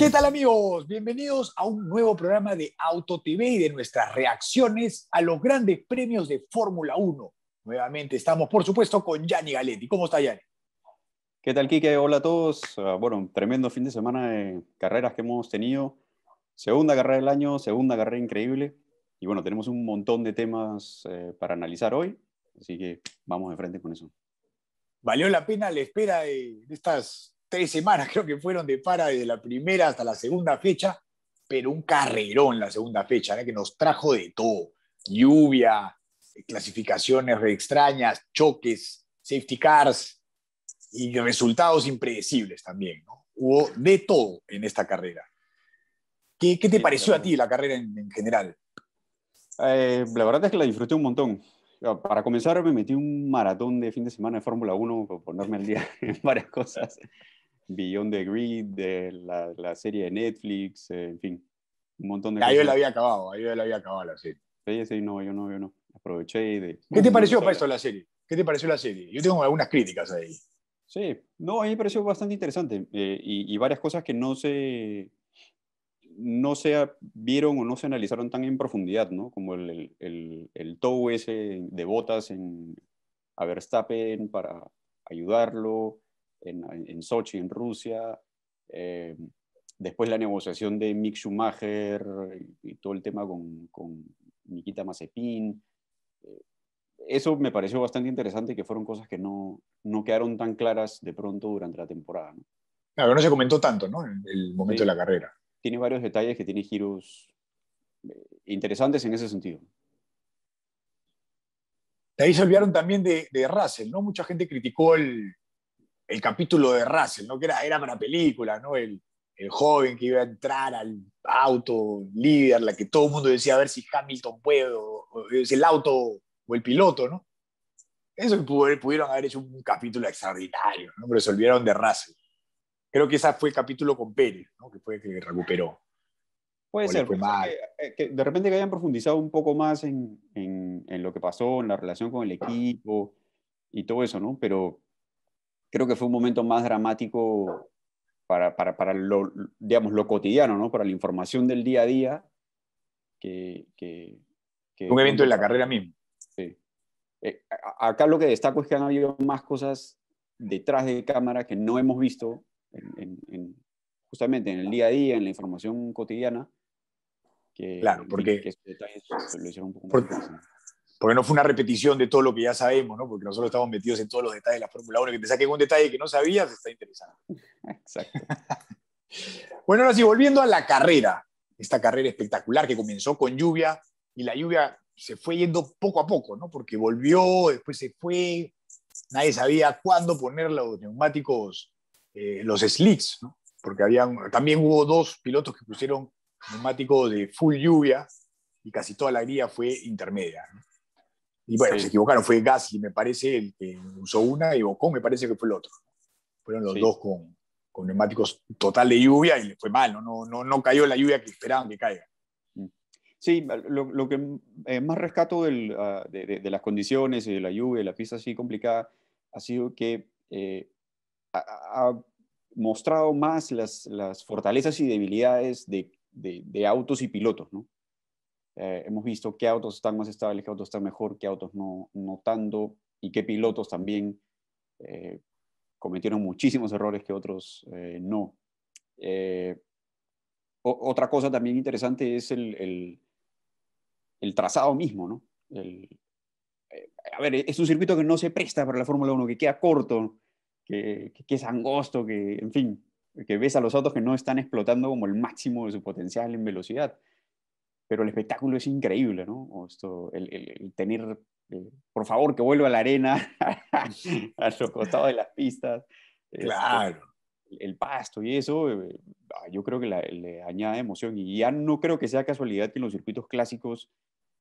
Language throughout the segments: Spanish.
¿Qué tal amigos? Bienvenidos a un nuevo programa de Auto TV y de nuestras reacciones a los grandes premios de Fórmula 1. Nuevamente estamos, por supuesto, con Gianni Galetti. ¿Cómo está Gianni? ¿Qué tal, Kike? Hola a todos. Ah, bueno, tremendo fin de semana de carreras que hemos tenido. Segunda carrera del año, segunda carrera increíble. Y bueno, tenemos un montón de temas eh, para analizar hoy, así que vamos de frente con eso. Valió la pena la espera de estas tres semanas creo que fueron de para desde la primera hasta la segunda fecha, pero un carrerón la segunda fecha, que nos trajo de todo, lluvia, clasificaciones re extrañas, choques, safety cars y resultados impredecibles también. ¿no? Hubo de todo en esta carrera. ¿Qué, qué te pareció a ti la carrera en, en general? Eh, la verdad es que la disfruté un montón. Para comenzar, me metí un maratón de fin de semana de Fórmula 1 para ponerme al día en varias cosas. Beyond the Grid, de la, la serie de Netflix, eh, en fin, un montón de ahí Yo la había acabado, ahí yo la había acabado la serie. Sí, sí, no, yo no, yo no. Aproveché y de... ¿Qué te pareció para esto la serie? ¿Qué te pareció la serie? Yo tengo algunas críticas ahí. Sí, no, a mí me pareció bastante interesante eh, y, y, varias cosas que no se, no se vieron o no se analizaron tan en profundidad, ¿no? Como el, el, el, tow ese de botas en, a Verstappen para ayudarlo, en, Sochi, en Rusia. Eh, después la negociación de Mick Schumacher y, todo el tema con, con Nikita Mazepin. Eh, eso me pareció bastante interesante que fueron cosas que no, no quedaron tan claras de pronto durante la temporada. ¿no? Claro, no se comentó tanto, ¿no? El, momento de la carrera. Tiene varios detalles que tiene giros eh, interesantes en ese sentido. De ahí se olvidaron también de, de Russell, ¿no? Mucha gente criticó el, el capítulo de Russell, ¿no? que era, era para película ¿no? El, el joven que iba a entrar al auto líder, la que todo el mundo decía a ver si Hamilton puede, o, es el auto o el piloto, ¿no? Eso pudieron haber hecho un capítulo extraordinario, pero se olvidaron de Russell. Creo que ese fue el capítulo con Pérez, que fue el que recuperó. Puede ser, eh, que, de repente que hayan profundizado un poco más en, en, en, lo que pasó, en la relación con el equipo y todo eso, ¿no? Pero creo que fue un momento más dramático para, para, para lo, digamos, lo cotidiano, ¿no? para la información del día a día. Que, un evento de la carrera mismo. Sí. Eh, acá lo que destaco es que han habido más cosas detrás de cámara que no hemos visto justamente en el día a día, en la información cotidiana. Que, claro, porque, lo hicieron un poco porque no fue una repetición de todo lo que ya sabemos, ¿no? porque nosotros estamos metidos en todos los detalles de la Fórmula 1, que te saquen un detalle que no sabías está interesante. Exacto. bueno, ahora sí, volviendo a la carrera, esta carrera espectacular que comenzó con lluvia y la lluvia se fue yendo poco a poco, ¿no? porque volvió, después se fue, nadie sabía cuándo poner los neumáticos, eh, los slicks, ¿no? porque también hubo dos pilotos que pusieron neumáticos de full lluvia y casi toda la grilla fue intermedia. ¿no? Y bueno, se equivocaron, fue Gasly, me parece, el que usó una y Bocón me parece que fue el otro. Fueron los dos con, neumáticos total de lluvia y fue mal, no, no, no, cayó la lluvia que esperaban que caiga. Mm. Sí, lo, que eh, más rescato ah, de, de, las condiciones y de la lluvia, de la pista así complicada, ha sido que eh, ha, mostrado más las, las fortalezas y debilidades de, de, autos y pilotos, ¿no? Eh, hemos visto qué autos están más estables, qué autos están mejor, qué autos no, tanto, y qué pilotos también eh, cometieron muchísimos errores que otros eh, no. otra cosa también interesante es el, trazado mismo, ¿no? a ver, es un circuito que no se presta para la Fórmula 1, que queda corto, que, que es angosto, que, en fin, que ves a los autos que no están explotando como el máximo de su potencial en velocidad pero el espectáculo es increíble, ¿no? Esto, el, tener, eh, por favor, que vuelva a la arena, a los costados de las pistas. Este, claro. el, pasto y eso, eh, ah, yo creo que le añade emoción y ya no creo que sea casualidad que en los circuitos clásicos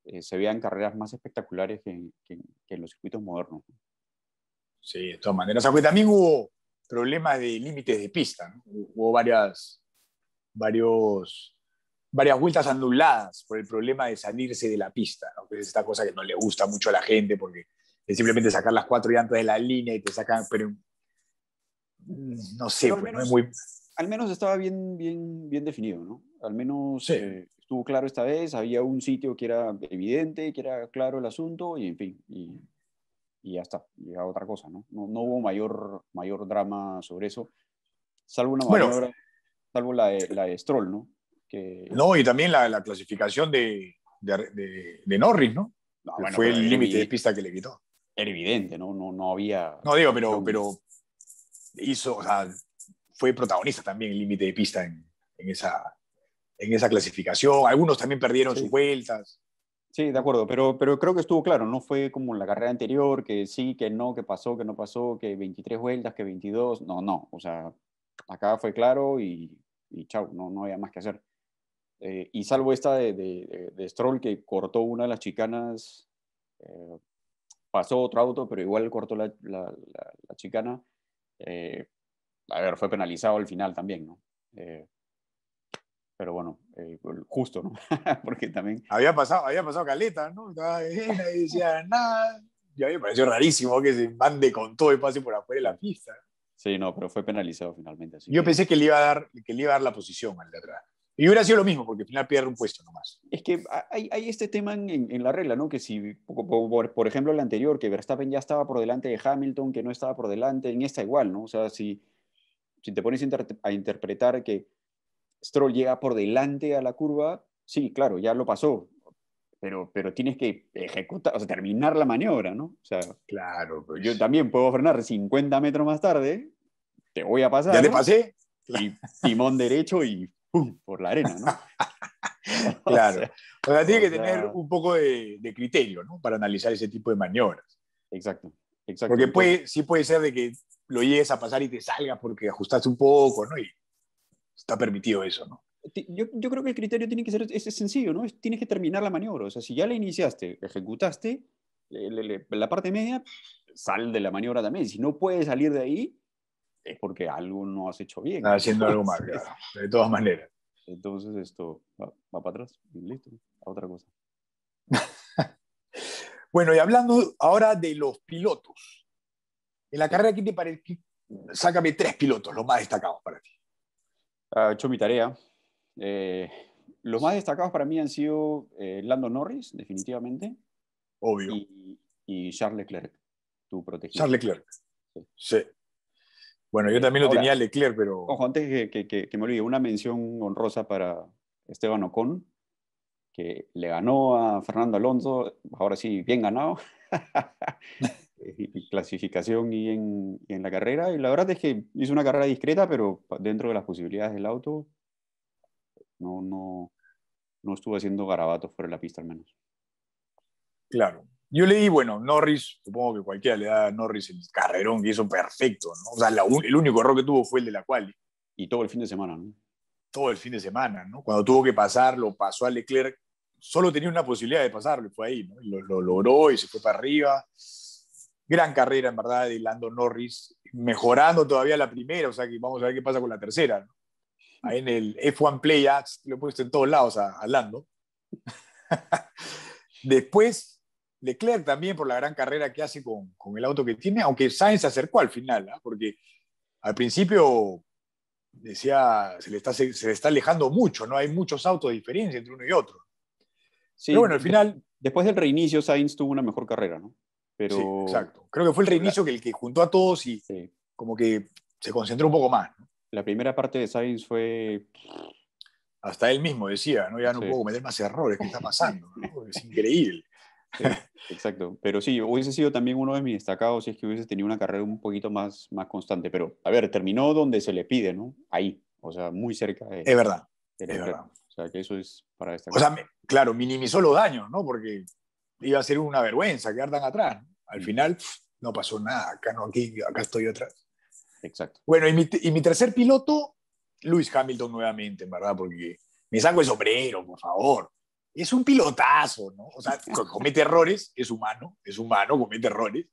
eh, se vean carreras más espectaculares que, en los circuitos modernos. Sí, de todas maneras, también hubo problemas de límites de pista, ¿no? hubo varias, varios varias vueltas anuladas por el problema de salirse de la pista, ¿no? que es esta cosa que no le gusta mucho a la gente porque es simplemente sacar las cuatro llantas de la línea y te sacan, pero mm, no sé, pues, al, pues, menos, al menos estaba bien, bien, bien definido, ¿no? Al menos eh, estuvo claro esta vez, había un sitio que era evidente, que era claro el asunto y en fin, y, ya está, llega otra cosa, ¿no? ¿no? hubo mayor, mayor drama sobre eso, salvo una salvo la de, la de Stroll, ¿no? No, y también la, clasificación de, Norris, ¿no? fue el límite de pista que le quitó. Era evidente, ¿no? No, no había. No digo, pero, pero hizo, fue protagonista también el límite de pista en, esa, en esa clasificación. Algunos también perdieron sus vueltas. Sí, de acuerdo, pero, pero creo que estuvo claro, no fue como en la carrera anterior, que sí, que no, que pasó, que no pasó, que 23 vueltas, que 22, no, no, o sea, acá fue claro y, y chau, no, no había más que hacer. Eh, y salvo esta de, de, Stroll que cortó una de las chicanas, eh, pasó otro auto, pero igual cortó la, la, chicana. Eh, a ver, fue penalizado al final también, ¿no? pero bueno, justo, ¿no? Porque también... Había pasado, había pasado Caleta, ¿no? Estaba y decía, nada. Y a mí me pareció rarísimo que se mande con todo y pase por afuera de la pista. Sí, no, pero fue penalizado finalmente. Yo pensé que le, iba a dar, que le iba a dar la posición al de atrás. Y hubiera sido lo mismo, porque al final pierde un puesto nomás. Es que hay, hay este tema en, la regla, ¿no? Que si, por, por, ejemplo, el anterior, que Verstappen ya estaba por delante de Hamilton, que no estaba por delante, en esta igual, ¿no? O sea, si, si te pones a interpretar que Stroll llega por delante a la curva, sí, claro, ya lo pasó, pero, pero tienes que ejecutar, o sea, terminar la maniobra, ¿no? O sea, claro, pues. yo también puedo frenar 50 metros más tarde, te voy a pasar. Ya le pasé. Y timón derecho y ¡pum! por la arena, ¿no? claro. O sea, tiene que tener un poco de, criterio, ¿no? Para analizar ese tipo de maniobras. Exacto, exacto. Porque puede, sí puede ser de que lo llegues a pasar y te salga porque ajustaste un poco, ¿no? Y está permitido eso, ¿no? Yo, yo, creo que el criterio tiene que ser es, sencillo, ¿no? tienes que terminar la maniobra. O sea, si ya la iniciaste, ejecutaste, la parte media, sal de la maniobra también. Si no puedes salir de ahí, es porque algo no has hecho bien. haciendo algo mal, de todas maneras. Entonces esto va, para atrás listo, a otra cosa. bueno, y hablando ahora de los pilotos. En la carrera, ¿qué te parece? Sácame tres pilotos, los más destacados para ti. He hecho mi tarea. Eh, los más destacados para mí han sido eh, Lando Norris, definitivamente. Obvio. Y, y Charles Leclerc, tu protegido. Charles Leclerc. sí. Bueno, yo también lo tenía Leclerc, pero... Ojo, antes que, que, me olvide, una mención honrosa para Esteban Ocon, que le ganó a Fernando Alonso, ahora sí, bien ganado, y clasificación y en, y en, la carrera. Y la verdad es que hizo una carrera discreta, pero dentro de las posibilidades del auto, no, no, no estuvo haciendo garabatos fuera de la pista al menos. Claro, yo leí, bueno, Norris, supongo que cualquiera le da a Norris el carrerón y eso perfecto, ¿no? O sea, el único error que tuvo fue el de la cual. Y todo el fin de semana, ¿no? Todo el fin de semana, ¿no? Cuando tuvo que pasar, lo pasó a Leclerc. Solo tenía una posibilidad de pasarlo, fue ahí, ¿no? Lo, lo logró y se fue para arriba. Gran carrera, en verdad, de Lando Norris, mejorando todavía la primera, o sea, que vamos a ver qué pasa con la tercera, ¿no? Ahí en el F1 Play, Act, lo he puesto en todos lados a Lando. Después, Leclerc también por la gran carrera que hace con, el auto que tiene, aunque Sainz se acercó al final, ¿ah? porque al principio decía, se le, está, se, está alejando mucho, no hay muchos autos de diferencia entre uno y otro. Sí, Pero bueno, al final... Después del reinicio, Sainz tuvo una mejor carrera, ¿no? Sí, exacto. Creo que fue el reinicio que el que juntó a todos y como que se concentró un poco más. La primera parte de Sainz fue... Hasta él mismo decía, ¿no? Ya no puedo cometer más errores, ¿qué está pasando? Es increíble exacto. Pero sí, hubiese sido también uno de mis destacados si es que hubiese tenido una carrera un poquito más, más constante. Pero, a ver, terminó donde se le pide, ¿no? Ahí, o sea, muy cerca de... Es verdad. es verdad. O sea, que eso es para destacar. O sea, claro, minimizó los daños, ¿no? Porque iba a ser una vergüenza quedar tan atrás. Al mm. final, no pasó nada. Acá no, aquí, acá estoy atrás. Exacto. Bueno, y mi, tercer piloto, Luis Hamilton nuevamente, en verdad, porque me saco es sombrero, por favor es un pilotazo, ¿no? O sea, comete errores, es humano, es humano, comete errores.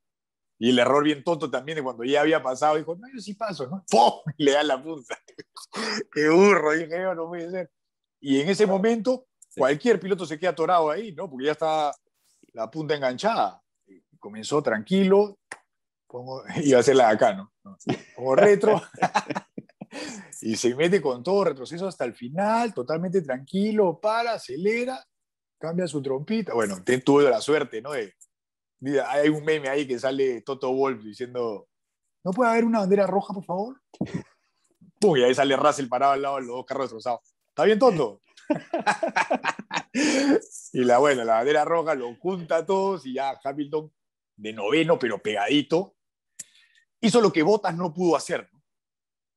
Y el error bien tonto también de cuando ya había pasado, dijo, no, yo sí paso, ¿no? ¡Pum! Y le da la punta. ¡Qué burro! Dije, yo no a hacer. Y en ese momento, cualquier piloto se queda atorado ahí, ¿no? Porque ya está la punta enganchada. comenzó tranquilo, iba a hacerla acá, ¿no? Como retro. y se mete con todo retroceso hasta el final, totalmente tranquilo, para, acelera cambia su trompita. Bueno, tuvo la suerte, ¿no? hay un meme ahí que sale Toto Wolf diciendo, ¿no puede haber una bandera roja, por favor? Pum, y ahí sale Russell parado al lado de los dos carros destrozados. ¿Está bien, Toto? y la buena, la bandera roja lo junta a todos y ya Hamilton de noveno, pero pegadito, hizo lo que Bottas no pudo hacer. ¿no?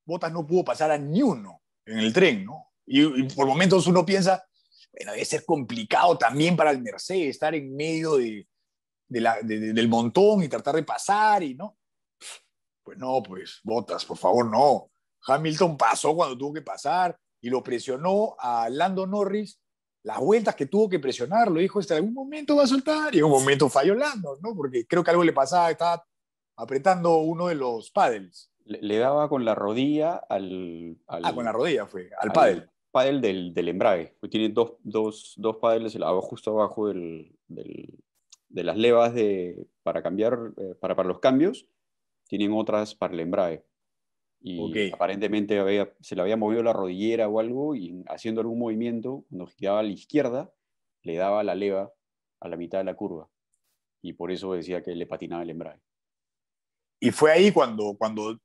Botas no pudo pasar a ni uno en el tren, ¿no? y por momentos uno piensa, bueno, debe ser complicado también para el Mercedes estar en medio del montón y tratar de pasar y no. Pues no, pues botas, por favor, no. Hamilton pasó cuando tuvo que pasar y lo presionó a Lando Norris las vueltas que tuvo que presionar, lo dijo, en este, algún momento va a soltar, y en un momento falló Lando, ¿no? Porque creo que algo le pasaba, estaba apretando uno de los paddles. Le, daba con la rodilla al, Ah, con la rodilla fue, al, al paddle pádel del, del embrague. Tiene dos, dos, dos paddles justo abajo del, de las levas de, para cambiar, eh, para, para los cambios. Tienen otras para el embrague. Y aparentemente se le había movido la rodillera o algo y haciendo algún movimiento, cuando giraba a la izquierda, le daba la leva a la mitad de la curva. Y por eso decía que le patinaba el embrague. Y fue ahí cuando, cuando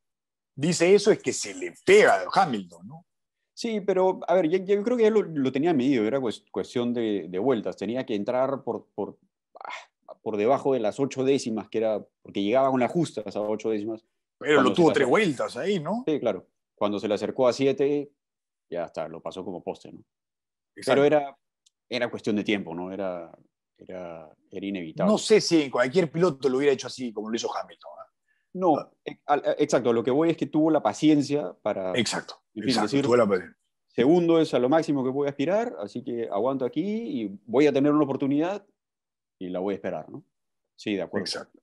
dice eso, es que se le pega a Hamilton, ¿no? Sí, pero a ver, yo, creo que él lo, tenía medido, era cuestión de, vueltas, tenía que entrar por, por, ah, por, debajo de las ocho décimas, que era, porque llegaba con las justas a ocho décimas. Pero lo tuvo tres vueltas ahí, ¿no? Sí, claro. Cuando se le acercó a siete, ya está, lo pasó como poste, ¿no? Exacto. Pero era, era cuestión de tiempo, ¿no? Era, era, inevitable. No sé si cualquier piloto lo hubiera hecho así, como lo hizo Hamilton. ¿ah? No, ah. Eh, eh, exacto. Lo que voy es que tuvo la paciencia para, exacto. Segundo es a lo máximo que voy a aspirar, así que aguanto aquí y voy a tener una oportunidad y la voy a esperar, ¿no? Sí, de acuerdo. Exacto.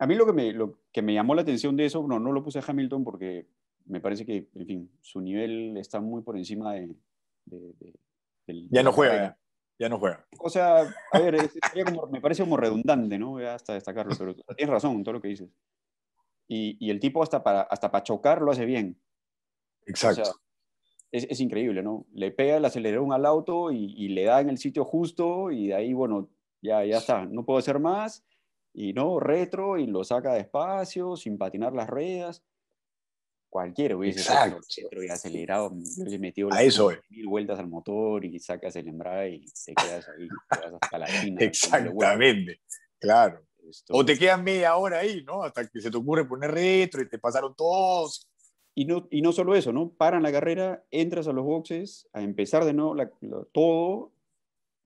A mí lo que me, lo que me llamó la atención de eso, no, no lo puse a Hamilton porque me parece que, en fin, su nivel está muy por encima de... del, ya no juega, ya. no juega. O sea, a ver, me parece como redundante, ¿no? Hasta destacarlo, pero tienes razón en todo lo que dices. Y, y el tipo hasta para, hasta para chocar lo hace bien. Exacto. es, es, increíble, ¿no? Le pega el acelerón al auto y, le da en el sitio justo y de ahí, bueno, ya, ya está, no puedo hacer más. Y no, retro y lo saca despacio, sin patinar las ruedas. Cualquiera hubiese retro y acelerado, le metió a eso, mil vueltas al motor y sacas el embrague y te quedas ahí, te vas hasta la China. Exactamente, claro. O te quedas media hora ahí, ¿no? Hasta que se te ocurre poner retro y te pasaron todos y no, y solo eso, ¿no? Paran la carrera, entras a los boxes, a empezar de nuevo todo,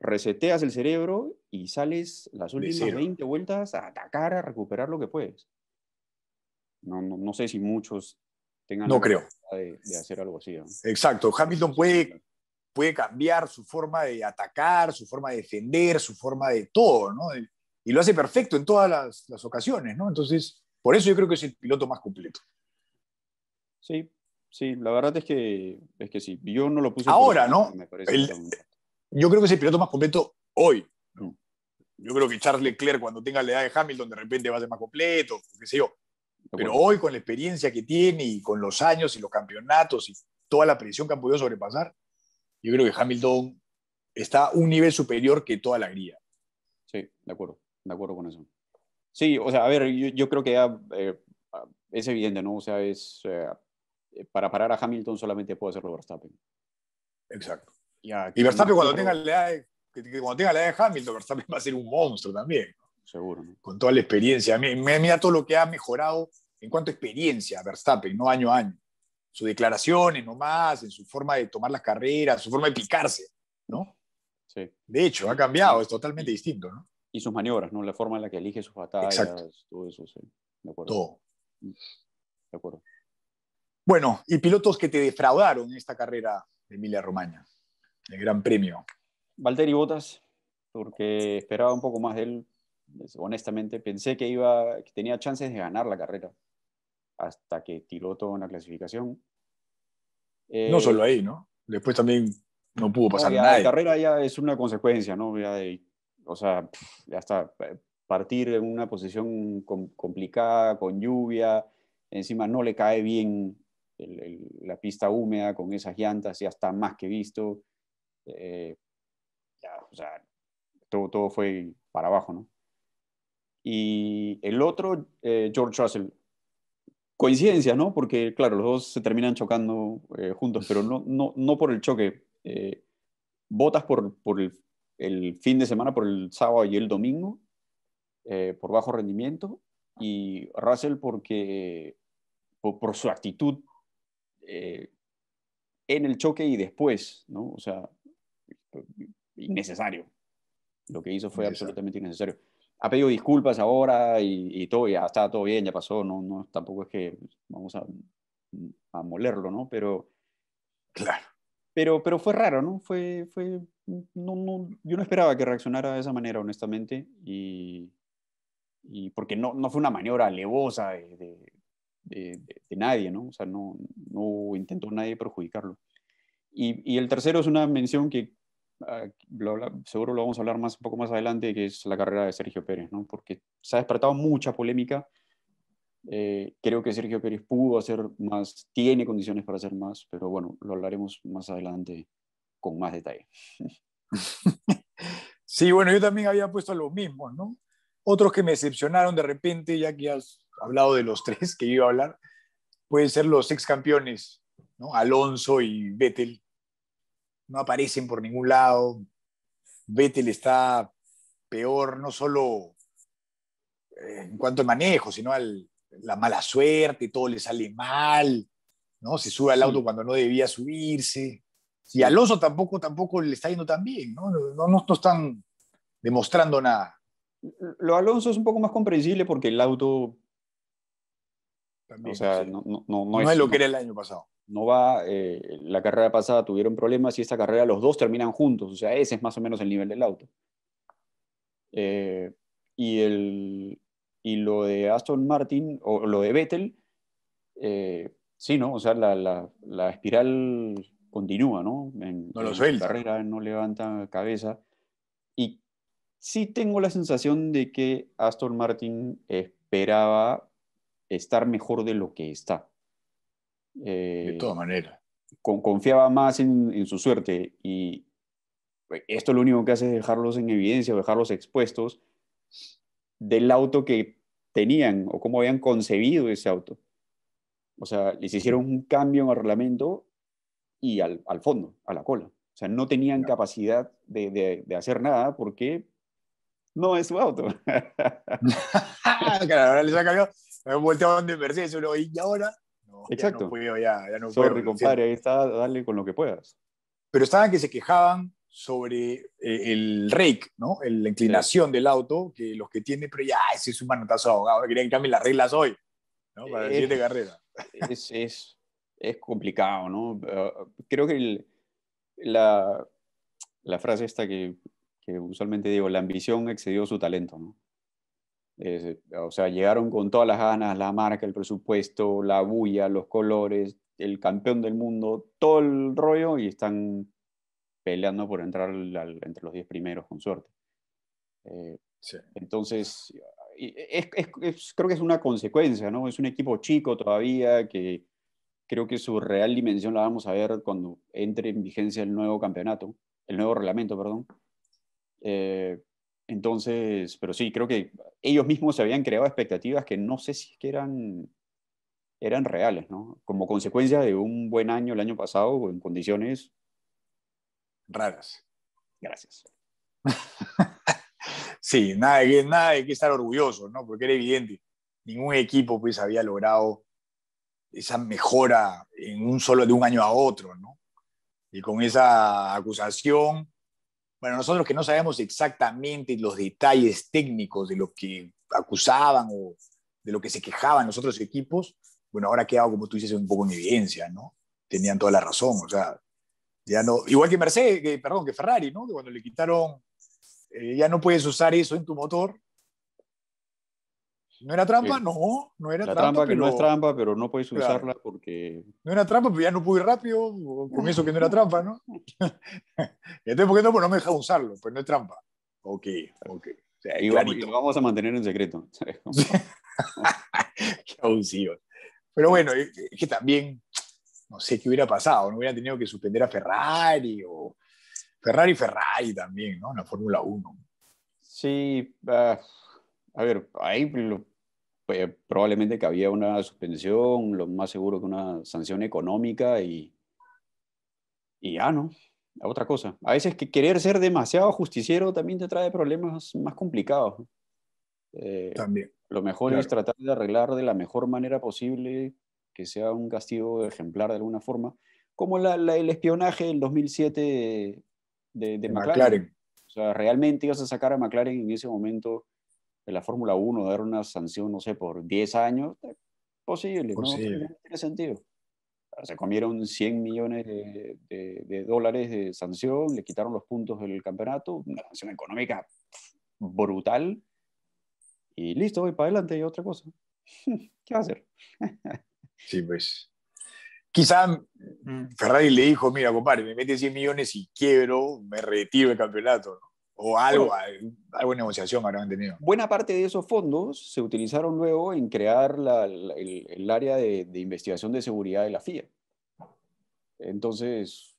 reseteas el cerebro y sales las últimas 20 vueltas a atacar, a recuperar lo que puedes. No, sé si muchos tengan la creo. De, hacer algo así. Exacto, Hamilton puede, puede cambiar su forma de atacar, su forma de defender, su forma de todo, ¿no? Y lo hace perfecto en todas las, las ocasiones, ¿no? Entonces, por eso yo creo que es el piloto más completo. Sí, sí, la verdad es que, es que sí. Yo no lo puse. Ahora, ¿no? yo creo que es el piloto más completo hoy. Yo creo que Charles Leclerc, cuando tenga la edad de Hamilton, de repente va a ser más completo, qué sé yo. Pero hoy, con la experiencia que tiene y con los años y los campeonatos y toda la presión que han podido sobrepasar, yo creo que Hamilton está un nivel superior que toda la grilla. Sí, de acuerdo, de acuerdo con eso. Sí, o sea, a ver, yo, creo que ya, eh, es evidente, ¿no? O sea, es, eh, eh, para parar a Hamilton solamente puede hacerlo Verstappen. Exacto. Y, Verstappen cuando tenga, la edad de, tenga la de Hamilton, Verstappen va a ser un monstruo también. Seguro. Con toda la experiencia. Mira todo lo que ha mejorado en cuanto a experiencia Verstappen, no año a año. Sus declaraciones nomás, en su forma de tomar las carreras, su forma de picarse, ¿no? Sí. De hecho, ha cambiado, es totalmente distinto, ¿no? Y sus maniobras, ¿no? La forma en la que elige sus batallas, todo eso, sí. acuerdo. Todo. De acuerdo. Bueno, y pilotos que te defraudaron en esta carrera de Emilia Romagna, el Gran Premio. Valtteri Botas, porque esperaba un poco más de él, honestamente. Pensé que, iba, que tenía chances de ganar la carrera, hasta que tiró toda en la clasificación. Eh, no solo ahí, ¿no? Después también no pudo pasar nada. La carrera ya es una consecuencia, ¿no? o sea, ya eh, Partir en una posición complicada, con lluvia, encima no le cae bien la pista húmeda con esas llantas ya está más que visto. Eh, ya, o sea, todo, todo fue para abajo, ¿no? Y el otro, eh, George Russell. Coincidencia, ¿no? Porque, claro, los dos se terminan chocando eh, juntos, pero no, no, no, por el choque. botas por, por el, fin de semana, por el sábado y el domingo, por bajo rendimiento, y Russell porque por su actitud eh, en el choque y después, ¿no? O sea, innecesario. Lo que hizo fue absolutamente innecesario. Ha pedido disculpas ahora y, todo, ya está todo bien, ya pasó, no, no, tampoco es que vamos a, molerlo, ¿no? Pero... Claro. Pero, pero fue raro, ¿no? Fue, fue, no, no, yo no esperaba que reaccionara de esa manera, honestamente, y, y porque no, no fue una maniobra alevosa de, de, nadie, ¿no? O sea, no, intentó nadie perjudicarlo. Y, el tercero es una mención que ah, seguro lo vamos a hablar más, un poco más adelante, que es la carrera de Sergio Pérez, ¿no? Porque se ha despertado mucha polémica. Eh, creo que Sergio Pérez pudo hacer más, tiene condiciones para hacer más, pero bueno, lo hablaremos más adelante con más detalle. Sí, bueno, yo también había puesto lo mismo, ¿no? Otros que me decepcionaron de repente, ya que has hablado de los tres que iba a hablar, pueden ser los ex campeones, ¿no? Alonso y Vettel. No aparecen por ningún lado. Vettel está peor, no solo eh, en cuanto al manejo, sino a la mala suerte, todo le sale mal, ¿no? Se sube al auto cuando no debía subirse. Y Alonso tampoco, tampoco le está yendo tan bien, ¿no? No, no, no están demostrando nada. Lo Alonso es un poco más comprensible porque el auto no, es, lo que era el año pasado. No va, eh, la carrera pasada tuvieron problemas y esta carrera los dos terminan juntos, o sea, ese es más o menos el nivel del auto. Eh, y, el, y lo de Aston Martin o lo de Vettel, eh, sí, ¿no? O sea, la, espiral continúa, ¿no? En, no carrera no levanta cabeza. Y sí tengo la sensación de que Aston Martin esperaba estar mejor de lo que está. de eh, todas maneras. confiaba más en, su suerte y pues, esto lo único que hace es dejarlos en evidencia o dejarlos expuestos del auto que tenían o cómo habían concebido ese auto. O sea, les hicieron un cambio en el reglamento y al, al fondo, a la cola. O sea, no tenían capacidad de, de, de hacer nada porque no es su auto. claro, ahora les ha cambiado me he vuelto a donde Mercedes, solo y ahora. No, Ya no puedo, ya, ya no Sorry, compadre, ahí está, dale con lo que puedas. Pero estaban que se quejaban sobre eh, el rake, ¿no? la inclinación del auto, que los que tienen, pero ya, ese es un manotazo ahogado, querían que cambien las reglas hoy, ¿no? Para eh, la siguiente carrera. Es, es, es complicado, ¿no? Eh, creo que la, la, frase esta que usualmente digo, la ambición excedió su talento, ¿no? o sea, llegaron con todas las ganas, la marca, el presupuesto, la bulla, los colores, el campeón del mundo, todo el rollo y están peleando por entrar entre los 10 primeros con suerte. Eh, sí. Entonces, creo que es una consecuencia, ¿no? Es un equipo chico todavía que creo que su real dimensión la vamos a ver cuando entre en vigencia el nuevo campeonato, el nuevo reglamento, perdón. Eh, entonces, pero sí, creo que ellos mismos se habían creado expectativas que no sé si eran, eran reales, ¿no? Como consecuencia de un buen año el año pasado en condiciones raras. Gracias. sí, nada de, que, estar orgulloso, ¿no? Porque era evidente, ningún equipo pues había logrado esa mejora en un solo de un año a otro, ¿no? Y con esa acusación bueno, nosotros que no sabemos exactamente los detalles técnicos de lo que acusaban o de lo que se quejaban los otros equipos, bueno, ahora ha como tú dices, un poco en evidencia, ¿no? Tenían toda la razón, o sea, ya no, igual que Mercedes, perdón, que Ferrari, ¿no? cuando le quitaron, eh, ya no puedes usar eso en tu motor, ¿No era trampa? no, no era trampa. no es trampa, pero no puedes usarla porque... No era trampa, pero ya no pude ir rápido, con eso que no era trampa, ¿no? Entonces, ¿por qué no? Pues no me deja usarlo, pues no es trampa. Ok, ok. y, lo vamos a mantener en secreto. qué abusivo. Pero bueno, es que también, no sé qué hubiera pasado, no hubiera tenido que suspender a Ferrari o... Ferrari, Ferrari también, ¿no? En la Fórmula 1. Sí, ah, a ver, ahí lo, pues, probablemente que había una suspensión, lo más seguro que una sanción económica y, y ya, ¿no? otra cosa. A veces que querer ser demasiado justiciero también te trae problemas más complicados. Eh, también. Lo mejor es tratar de arreglar de la mejor manera posible que sea un castigo ejemplar de alguna forma, como el espionaje del 2007 de, McLaren. McLaren. O sea, realmente ibas a sacar a McLaren en ese momento de la Fórmula 1 dar una sanción, no sé, por 10 años, eh, posible, No, tiene sentido. Ah, se comieron 100 millones de, dólares de sanción, le quitaron los puntos del campeonato, una sanción económica brutal, y listo, voy para adelante y otra cosa. ¿Qué va a hacer? Sí, pues. Quizá mm. Ferrari le dijo, mira, compadre, me mete 100 millones y quiebro, me retiro del campeonato o algo, algo en negociación habrán tenido. Buena parte de esos fondos se utilizaron luego en crear el, área de, investigación de seguridad de la FIA. Entonces,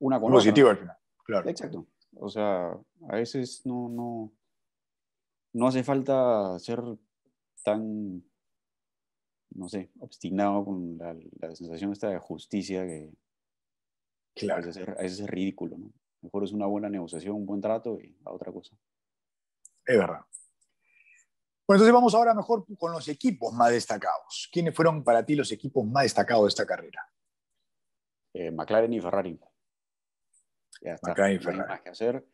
una cosa. Positivo al final, claro. Exacto. O sea, a veces no, no, no hace falta ser tan, no sé, obstinado con la, sensación esta de justicia que, es ridículo, ¿no? mejor es una buena negociación, un buen trato y la otra cosa. Es verdad. Bueno, pues entonces vamos ahora mejor con los equipos más destacados. ¿Quiénes fueron para ti los equipos más destacados de esta carrera? Eh, McLaren y Ferrari. Ya está. McLaren y Ferrari.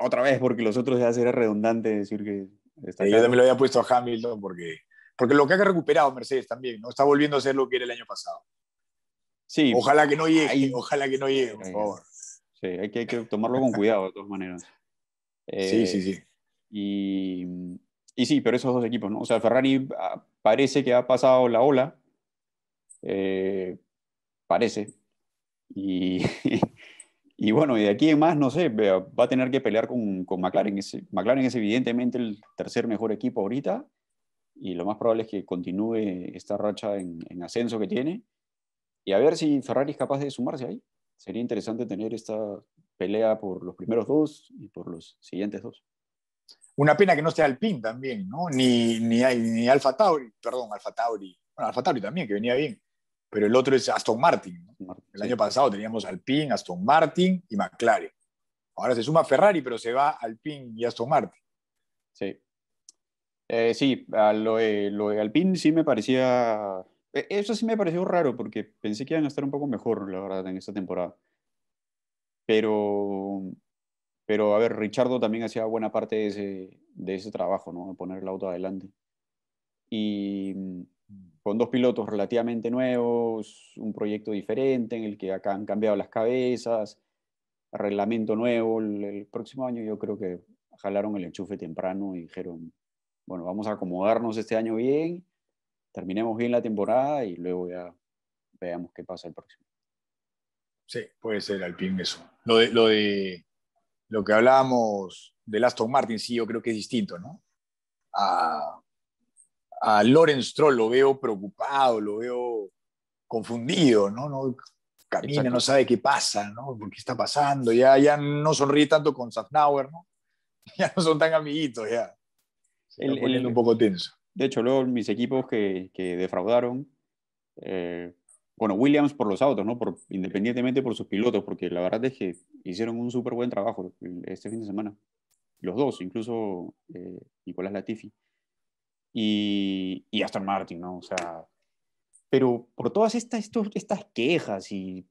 Otra vez, porque los otros ya será redundante decir que. Eh, yo también lo había puesto a Hamilton porque, porque lo que ha recuperado Mercedes también, ¿no? Está volviendo a ser lo que era el año pasado. Sí. Ojalá que no llegue, ojalá que no llegue, por favor. Sí, hay que, tomarlo con cuidado de todas maneras. sí, sí, eh, sí. Y, y, sí, pero esos dos equipos, ¿no? O sea, Ferrari ah, parece que ha pasado la ola. Eh, parece. Y, y bueno, y de aquí en más, no sé, va a tener que pelear con, con McLaren. McLaren es evidentemente el tercer mejor equipo ahorita y lo más probable es que continúe esta racha en ascenso que tiene. Y a ver si Ferrari es capaz de sumarse ahí sería interesante tener esta pelea por los primeros dos y por los siguientes dos. Una pena que no sea Alpine también, ¿no? Ni, ni, Alfa Tauri, perdón, Alfa Tauri. Bueno, Alfa Tauri también, que venía bien. Pero el otro es Aston Martin. el año pasado teníamos Alpine, Aston Martin y McLaren. Ahora se suma Ferrari, pero se va Alpine y Aston Martin. Sí. Eh, sí, lo, lo de Alpine sí me parecía e, eso sí me pareció raro porque pensé que iban a estar un poco mejor, la verdad, en esta temporada. Pero, pero a ver, Richardo también hacía buena parte de ese, trabajo, ¿no? De poner el auto adelante. Y mm, con dos pilotos relativamente nuevos, un proyecto diferente en el que acá han cambiado las cabezas, reglamento nuevo. El, el próximo año yo creo que jalaron el enchufe temprano y dijeron, bueno, vamos a acomodarnos este año bien terminemos bien la temporada y luego ya veamos qué pasa el próximo. Sí, puede ser al eso. Lo de, lo lo que hablábamos de Aston Martin, sí, yo creo que es distinto, ¿no? A, a Lorenz Stroll lo veo preocupado, lo veo confundido, ¿no? no camina, no sabe qué pasa, ¿no? ¿Por qué está pasando? Ya, ya no sonríe tanto con Safnauer, ¿no? Ya no son tan amiguitos, ya. Se poniendo un poco tenso de hecho, luego mis equipos que, defraudaron, eh, bueno, Williams por los autos, ¿no? Por, independientemente por sus pilotos, porque la verdad es que hicieron un súper buen trabajo este fin de semana. Los dos, incluso eh, Nicolás Latifi y, Aston Martin, ¿no? O sea, pero por todas estas, estas quejas y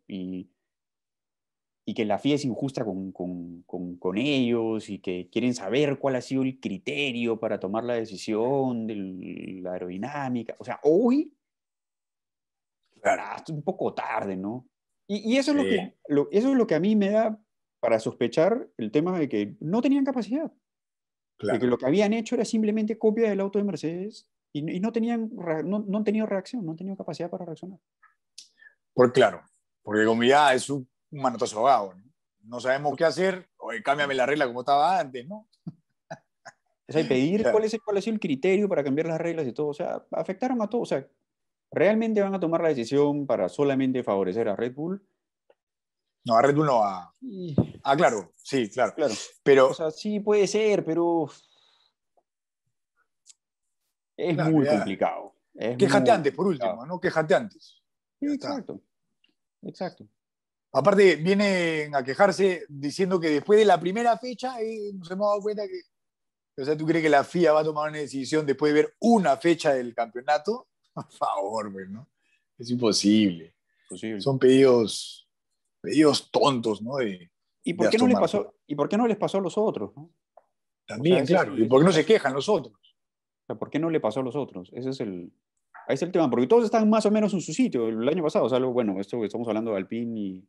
y que la FIA es injusta con, con, con, con, ellos y que quieren saber cuál ha sido el criterio para tomar la decisión de la aerodinámica. O sea, hoy, claro, un poco tarde, ¿no? Y, y eso, es lo que, eso es lo que a mí me da para sospechar el tema de que no tenían capacidad. Claro. De que lo que habían hecho era simplemente copia del auto de Mercedes y, y no, tenían, no, han tenido reacción, no han tenido capacidad para reaccionar. Por claro, porque como ya es un un manotazo ahogado. ¿no? sabemos qué hacer, oye, cámbiame la regla como estaba antes, ¿no? O sea, y pedir cuál, es, ha sido el criterio para cambiar las reglas y todo, o sea, afectaron a todos, o sea, ¿realmente van a tomar la decisión para solamente favorecer a Red Bull? No, a Red Bull no, va Ah, claro, sí, claro. claro. Pero... O sea, sí puede ser, pero... Es muy complicado. quejate antes, por último, ¿no? Quéjate antes. exacto. Exacto. Aparte, vienen a quejarse diciendo que después de la primera fecha eh, nos hemos dado cuenta que. O sea, ¿tú crees que la FIA va a tomar una decisión después de ver una fecha del campeonato? Por favor, güey, ¿no? Es imposible. Son pedidos, pedidos tontos, ¿no? ¿Y, por qué no les pasó, ¿Y por qué no les pasó a los otros? También, claro. ¿Y por qué no se quejan los otros? O sea, ¿por qué no le pasó a los otros? Ese es el, ahí es el tema, porque todos están más o menos en su sitio el año pasado, o sea, bueno, esto que estamos hablando de Alpine y,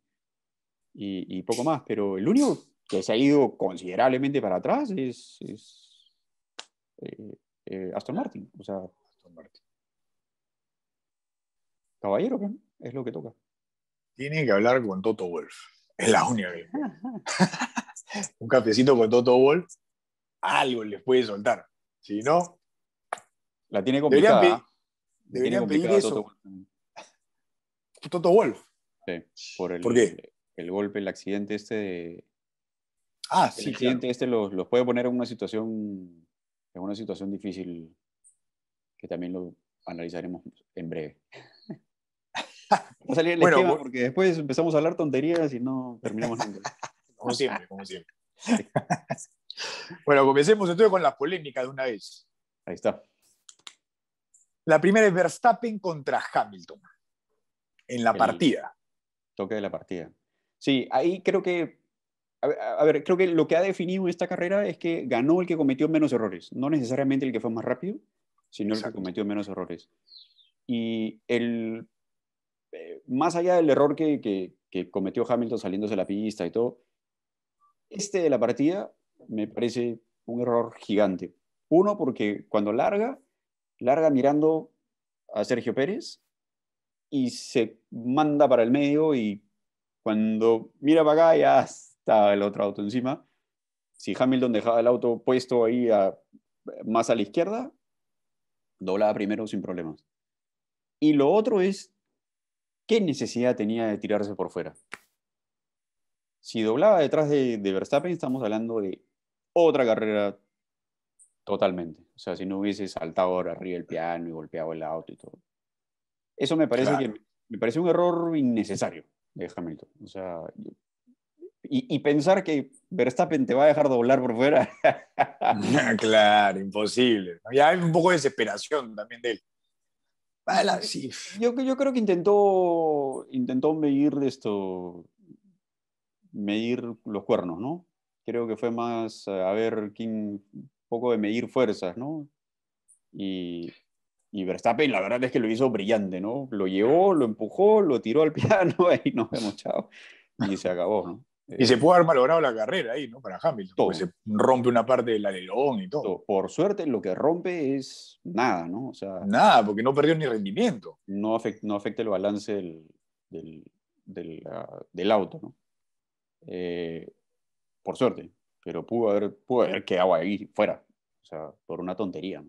y, poco más, pero el único que se ha ido considerablemente para atrás es, eh, eh, Aston Martin. O sea, Aston Martin. Caballero, es lo que toca. Tiene que hablar con Toto Wolf. Es la única Un cafecito con Toto Wolf, algo les puede soltar. Si no. La tiene complicada. ¿eh? Deberían, eso. Toto, Wolf. Sí, por, el, ¿Por qué? el golpe, el accidente este de... Ah, sí. El accidente este los, puede poner en una situación, en una situación difícil que también lo analizaremos en breve. Vamos a salir el porque después empezamos a hablar tonterías y no terminamos nunca. como siempre, como siempre. bueno, comencemos entonces con las polémica de una vez. Ahí está. La primera es Verstappen contra Hamilton. En la partida. Toque de la partida. Sí, ahí creo que, a ver, creo que lo que ha definido esta carrera es que ganó el que cometió menos errores, no necesariamente el que fue más rápido, sino el que cometió menos errores. Y el, eh, más allá del error que, que cometió Hamilton saliéndose de la pista y todo, este de la partida me parece un error gigante. Uno, porque cuando larga, larga mirando a Sergio Pérez y se manda para el medio y cuando mira para acá, ya está el otro auto encima. Si Hamilton dejaba el auto puesto ahí más a la izquierda, doblaba primero sin problemas. Y lo otro es, ¿qué necesidad tenía de tirarse por fuera? Si doblaba detrás de, Verstappen, estamos hablando de otra carrera totalmente. O sea, si no hubiese saltado ahora arriba el piano y golpeado el auto y todo. Eso me parece un error innecesario de O sea, y, pensar que Verstappen te va a dejar doblar por fuera. claro, imposible. Ya hay un poco de desesperación también de él. sí. yo, yo creo que intentó, intentó medir esto, medir los cuernos, ¿no? Creo que fue más eh, a ver quién, un poco de medir fuerzas, ¿no? Y, y Verstappen, la verdad es que lo hizo brillante, ¿no? Lo llevó, lo empujó, lo tiró al piano, y nos vemos, chao. Y se acabó, ¿no? Y se eh, pudo haber malogrado la carrera ahí, ¿no? Para Hamilton. Todo. se rompe una parte del alerón y todo. Por suerte, lo que rompe es nada, ¿no? O sea, nada, porque no perdió ni rendimiento. No afecta, afecta el balance del, del, auto, ¿no? Eh, por suerte. Pero pudo haber, pudo haber quedado ahí fuera. O sea, por una tontería, ¿no?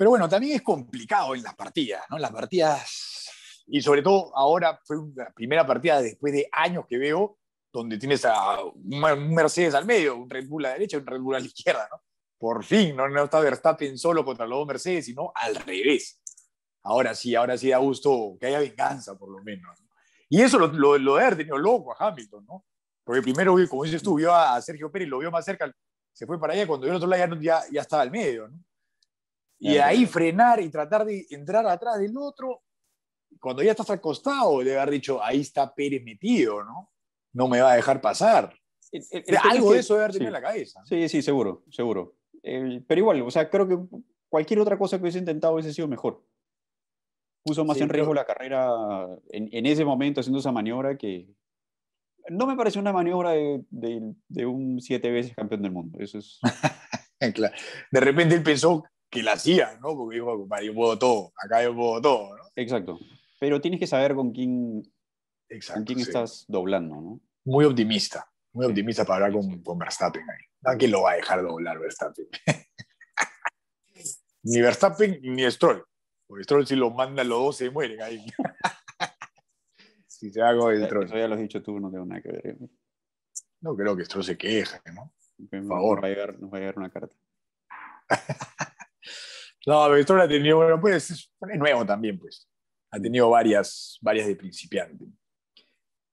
Pero bueno, también es complicado en las partidas, ¿no? Las partidas, y sobre todo ahora fue la primera partida después de años que veo, donde tienes a un Mercedes al medio, un Red Bull a la derecha, un Red Bull a la izquierda, ¿no? Por fin, no, no está Verstappen solo contra los dos Mercedes, sino al revés. Ahora sí, ahora sí da gusto que haya venganza, por lo menos. ¿no? Y eso lo, lo, lo debe haber tenido loco a Hamilton, ¿no? Porque primero, como dices tú, vio a Sergio Pérez, lo vio más cerca, se fue para allá, cuando vio el otro lado ya, ya, ya estaba al medio, ¿no? Y ahí frenar y tratar de entrar atrás del otro, cuando ya estás acostado, de haber dicho, ahí está Pérez metido, ¿no? No me va a dejar pasar. algo de eso debe haber tenido en la cabeza. Sí, sí, seguro, seguro. Eh, pero igual, o sea, creo que cualquier otra cosa que hubiese intentado hubiese sido mejor. Puso más en riesgo la carrera en, ese momento haciendo esa maniobra que no me pareció una maniobra de, un siete veces campeón del mundo. Eso es. claro. De repente él pensó, que la hacía, ¿no? Porque dijo, yo puedo todo, acá yo puedo todo, ¿no? Exacto. Pero tienes que saber con quién, con quién estás doblando, ¿no? Muy optimista, muy optimista para hablar con, Verstappen ahí. ¿A quién lo va a dejar doblar Verstappen? ni Verstappen ni Stroll. Porque Stroll si lo manda los dos se mueren ahí. si se hago el Stroll. Eso ya lo has dicho tú, no tengo nada que ver. ¿eh? No creo que Stroll se queje. ¿no? Por favor. Nos va a llegar, nos va a llegar una carta. No, Vector ha tenido, bueno, pues es nuevo también, pues. Ha tenido varias, varias de principiante.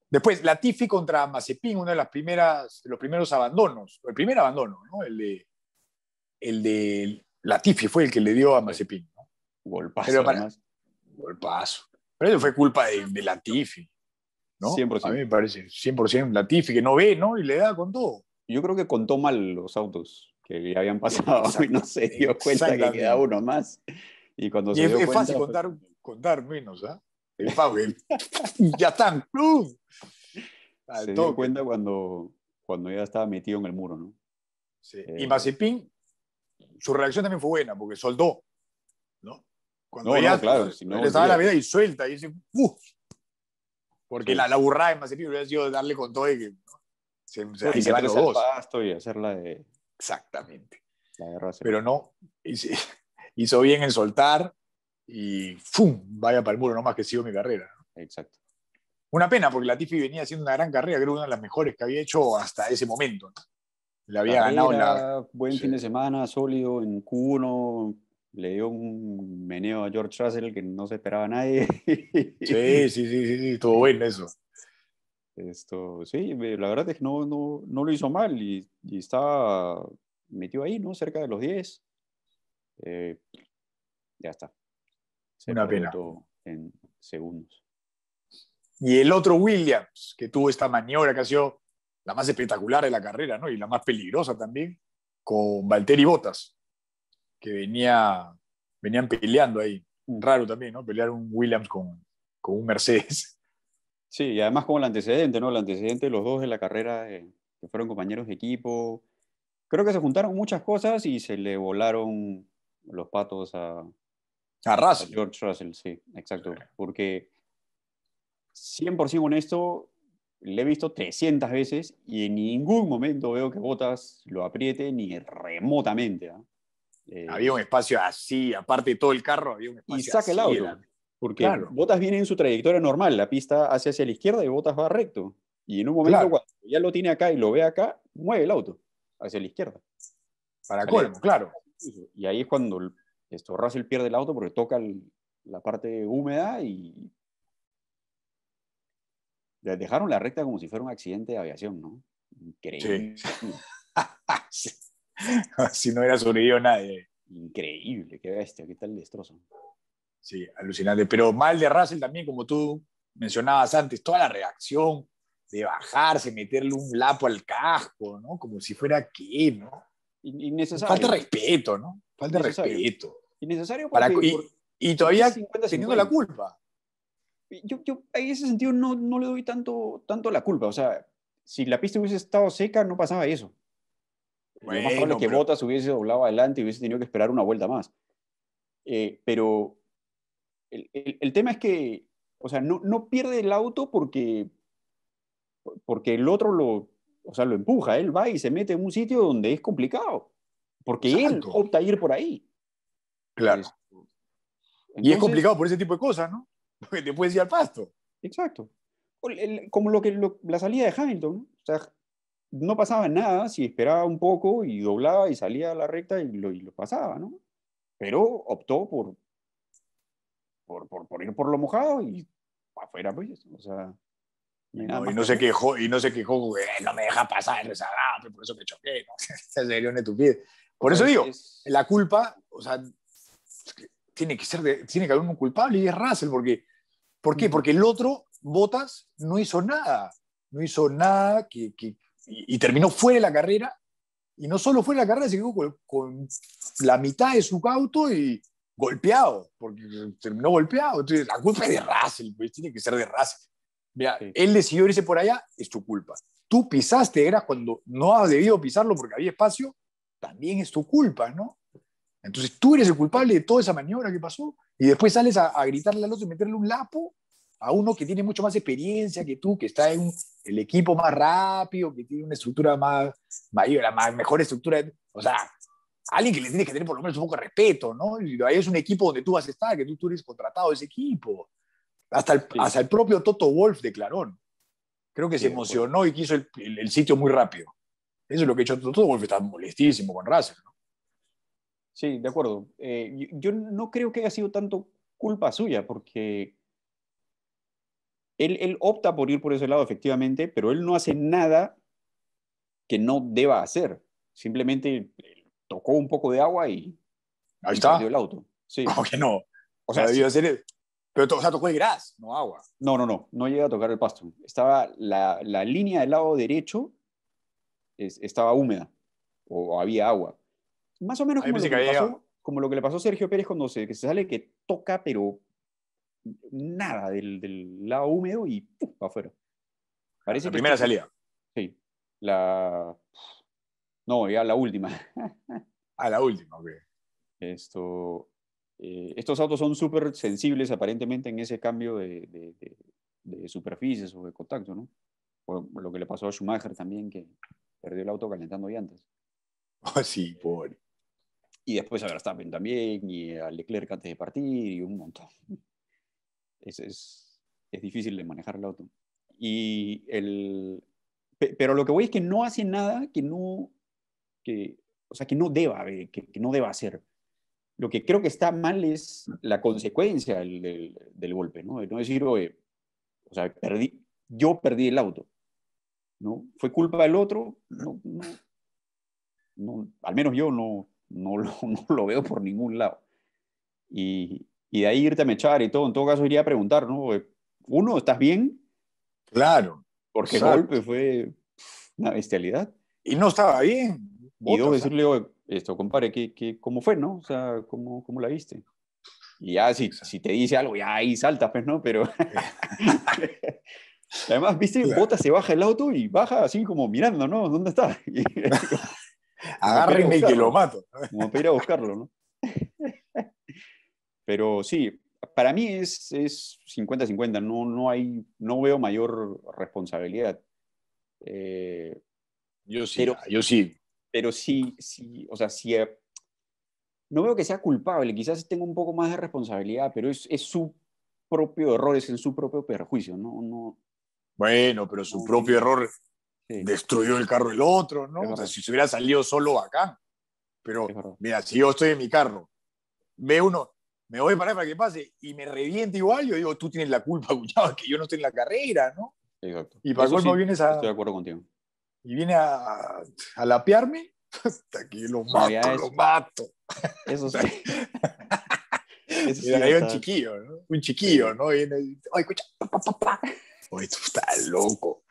Después, Latifi contra Mazepin, uno de, las primeras, los primeros abandonos, el primer abandono, ¿no? El de, el de Latifi fue el que le dio a Mazepin. ¿no? Golpazo. Pero golpazo. Pero eso fue culpa de, de Latifi. ¿no? 100%. A mí me parece 100% Latifi, que no ve, ¿no? Y le da con todo. Yo creo que contó mal los autos que ya habían pasado y no se dio cuenta que quedaba uno más. Y cuando se es, fácil pues, contar, contar menos, ¿ah? ¿eh? ya están. se toque. dio cuenta cuando, cuando ya estaba metido en el muro, ¿no? Sí. Eh, y Mazepin, su reacción también fue buena, porque soldó, ¿no? Cuando claro, le estaba la vida y suelta, y dice, ¡Uf! Porque la, la burrada de Mazepin hubiera sido darle con todo y que se, y se, el Pasto y hacerla de, Exactamente. Pero no, hizo bien en soltar y ¡fum! Vaya para el muro, nomás que sigo mi carrera. Exacto. Una pena, porque la Latifi venía haciendo una gran carrera, creo que una de las mejores que había hecho hasta ese momento. La Le había ganado la. Buen fin de semana, sólido, en Q1, le dio un meneo a George Russell que no se esperaba nadie. Sí, sí, sí, sí, sí estuvo bueno eso. Esto, sí, la verdad es que no, no, no lo hizo mal y, estaba metido ahí, ¿no? Cerca de los 10. Eh, ya está. Se Una pena. En segundos. Y el otro Williams, que tuvo esta maniobra que ha sido la más espectacular de la carrera, ¿no? Y la más peligrosa también, con Valtteri Botas, que venía, venían peleando ahí. Raro también, ¿no? Pelear un Williams con, con un Mercedes. Sí, y además como el antecedente, ¿no? El antecedente de los dos de la carrera, eh, que fueron compañeros de equipo. Creo que se juntaron muchas cosas y se le volaron los patos a, a George Russell, sí, exacto. Porque 100% honesto, le he visto 300 veces y en ningún momento veo que Botas lo apriete ni remotamente. ¿ah? había un espacio así, aparte de todo el carro, había un espacio Y saca el audio. Porque Botas viene en su trayectoria normal, la pista hace hacia la izquierda y Botas va recto. Y en un momento cuando ya lo tiene acá y lo ve acá, mueve el auto hacia la izquierda. Para claro. Y ahí es cuando esto, el pierde el auto porque toca la parte húmeda y dejaron la recta como si fuera un accidente de aviación, ¿no? Increíble. Sí. si no hubiera sonido nadie. Increíble, qué bestia, qué tal destrozo sí, alucinante. Pero mal de Russell también, como tú mencionabas antes, toda la reacción de bajarse, meterle un lapo al casco, ¿no? Como si fuera qué, ¿no? Falta respeto, ¿no? Falta respeto. Innecesario Para, y, y, todavía 50, teniendo la culpa. Yo, yo en ese sentido no, no, le doy tanto, tanto la culpa. O sea, si la pista hubiese estado seca, no pasaba eso. Bueno, lo más probable que Botas hubiese doblado adelante y hubiese tenido que esperar una vuelta más. Eh, pero el, el, tema es que, o sea, no, no pierde el auto porque, porque el otro lo, o sea, lo empuja, él va y se mete en un sitio donde es complicado, porque él opta a ir por ahí. Claro. Este, y es complicado por ese tipo de cosas, ¿no? Porque te puedes ir al pasto. Exacto. Como lo que, la salida de Hamilton, ¿no? o sea, no pasaba nada si esperaba un poco y doblaba y salía a la recta y lo, y lo pasaba, ¿no? Pero optó por, por, por, ir por lo mojado y afuera, pues, o sea. Y no, se quejó, y no se quejó, no me deja pasar, por eso me choqué, ¿no? tu pie. Por eso pues digo, la culpa, o sea, tiene que ser, tiene que haber un culpable y es Russell, porque, ¿por qué? Porque el otro, Botas, no hizo nada, no hizo nada que, que y, terminó fuera de la carrera, y no solo fuera de la carrera, sino con, con la mitad de su auto y, golpeado, porque terminó golpeado. Entonces, la culpa es de Russell, pues, tiene que ser de Russell. Mira, él decidió irse por allá, es tu culpa. Tú pisaste, era cuando no has debido pisarlo porque había espacio, también es tu culpa, ¿no? Entonces tú eres el culpable de toda esa maniobra que pasó y después sales a, gritarle al otro y meterle un lapo a uno que tiene mucho más experiencia que tú, que está en el equipo más rápido, que tiene una estructura más mayor, la mejor estructura. O sea, alguien que le tiene que tener por lo menos un poco de respeto, ¿no? ahí es un equipo donde tú vas a estar, que tú, tú eres contratado de ese equipo. Hasta el, el propio Toto Wolf declaró. Creo que se emocionó y quiso el, sitio muy rápido. Eso es lo que ha hecho Toto Wolf, está molestísimo con Russell, ¿no? Sí, de acuerdo. Eh, yo no creo que haya sido tanto culpa suya, porque él, él, opta por ir por ese lado, efectivamente, pero él no hace nada que no deba hacer. Simplemente tocó un poco de agua y, Ahí y está. el auto. Sí. No, que no. O sea, debió ser... Pero o sea, tocó de gras, no agua. No, no, no. No llega a tocar el pasto. Estaba la, la línea del lado derecho estaba húmeda o, había agua. Más o menos como lo, que le pasó, como lo, que le pasó, a Sergio Pérez cuando se, que se sale que toca, pero nada del, del lado húmedo y ¡puf! afuera. Parece la primera salida. Sí. La no, ya la última. a la última, ok. Esto, eh, estos autos son súper sensibles aparentemente en ese cambio de, superficies o de contacto, ¿no? lo que le pasó a Schumacher también, que perdió el auto calentando antes. Ah, sí, eh, pobre. Y después a Verstappen también, y a Leclerc antes de partir, y un montón. Es, difícil de manejar el auto. Y el, pero lo que voy es que no hace nada que no o sea, que no deba, que, no deba hacer. Lo que creo que está mal es la consecuencia del, del, golpe, ¿no? De no decir, o sea, perdí, yo perdí el auto, ¿no? ¿Fue culpa del otro? No, no, al menos yo no, no, lo, no lo veo por ningún lado. Y, y de ahí irte a mechar y todo, en todo caso iría a preguntar, ¿no? Uno, ¿estás bien? Claro. Porque el golpe fue una bestialidad. Y no estaba bien y debo decirle, oye, esto, compadre, ¿qué, qué, cómo fue, no? O sea, ¿cómo, la viste? Y ya, si, te dice algo, ya ahí salta pues, ¿no? Pero... Además, viste, Bota se baja el auto y baja así como mirando, ¿no? ¿Dónde está? Agárrenme y que lo mato. como para ir a buscarlo, ¿no? Pero sí, para mí es 50-50, no, no, hay, no veo mayor responsabilidad. Eh, yo sí, ah, yo sí, pero sí, sí, o sea, sí, eh, no veo que sea culpable, quizás tenga un poco más de responsabilidad, pero es, su propio error, es en su propio perjuicio, ¿no? no bueno, pero su propio error destruyó el carro del otro, ¿no? O sea, si se hubiera salido solo acá. Pero mira, si yo estoy en mi carro, ve uno, me voy para para que pase y me reviente igual, yo digo, tú tienes la culpa, cuñado, que yo no estoy en la carrera, ¿no? Exacto. Y para Eso no vienes a... Estoy de acuerdo contigo y viene a, a lapearme, hasta aquí lo mato, lo mato. Eso sí. Eso sí un chiquillo, ¿no? Un chiquillo, ¿no? Y viene, Ay, escucha, pa, Oye, tú estás loco.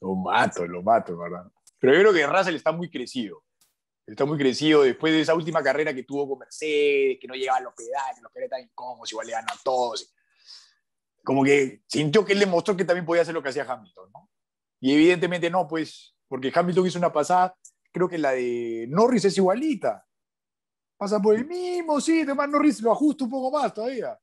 Lo mato, lo mato, ¿verdad? Pero yo creo que Russell está muy crecido. Está muy crecido después de esa última carrera que tuvo con Mercedes, que no llegaba a los pedales, los pedales tan incómodos, igual le ganó a todos. Como que sintió que él demostró que también podía hacer lo que hacía Hamilton, ¿no? Y evidentemente no, pues porque Hamilton hizo una pasada, creo que la de Norris es igualita. Pasa por el mismo sí, además Norris lo ajusta un poco más todavía.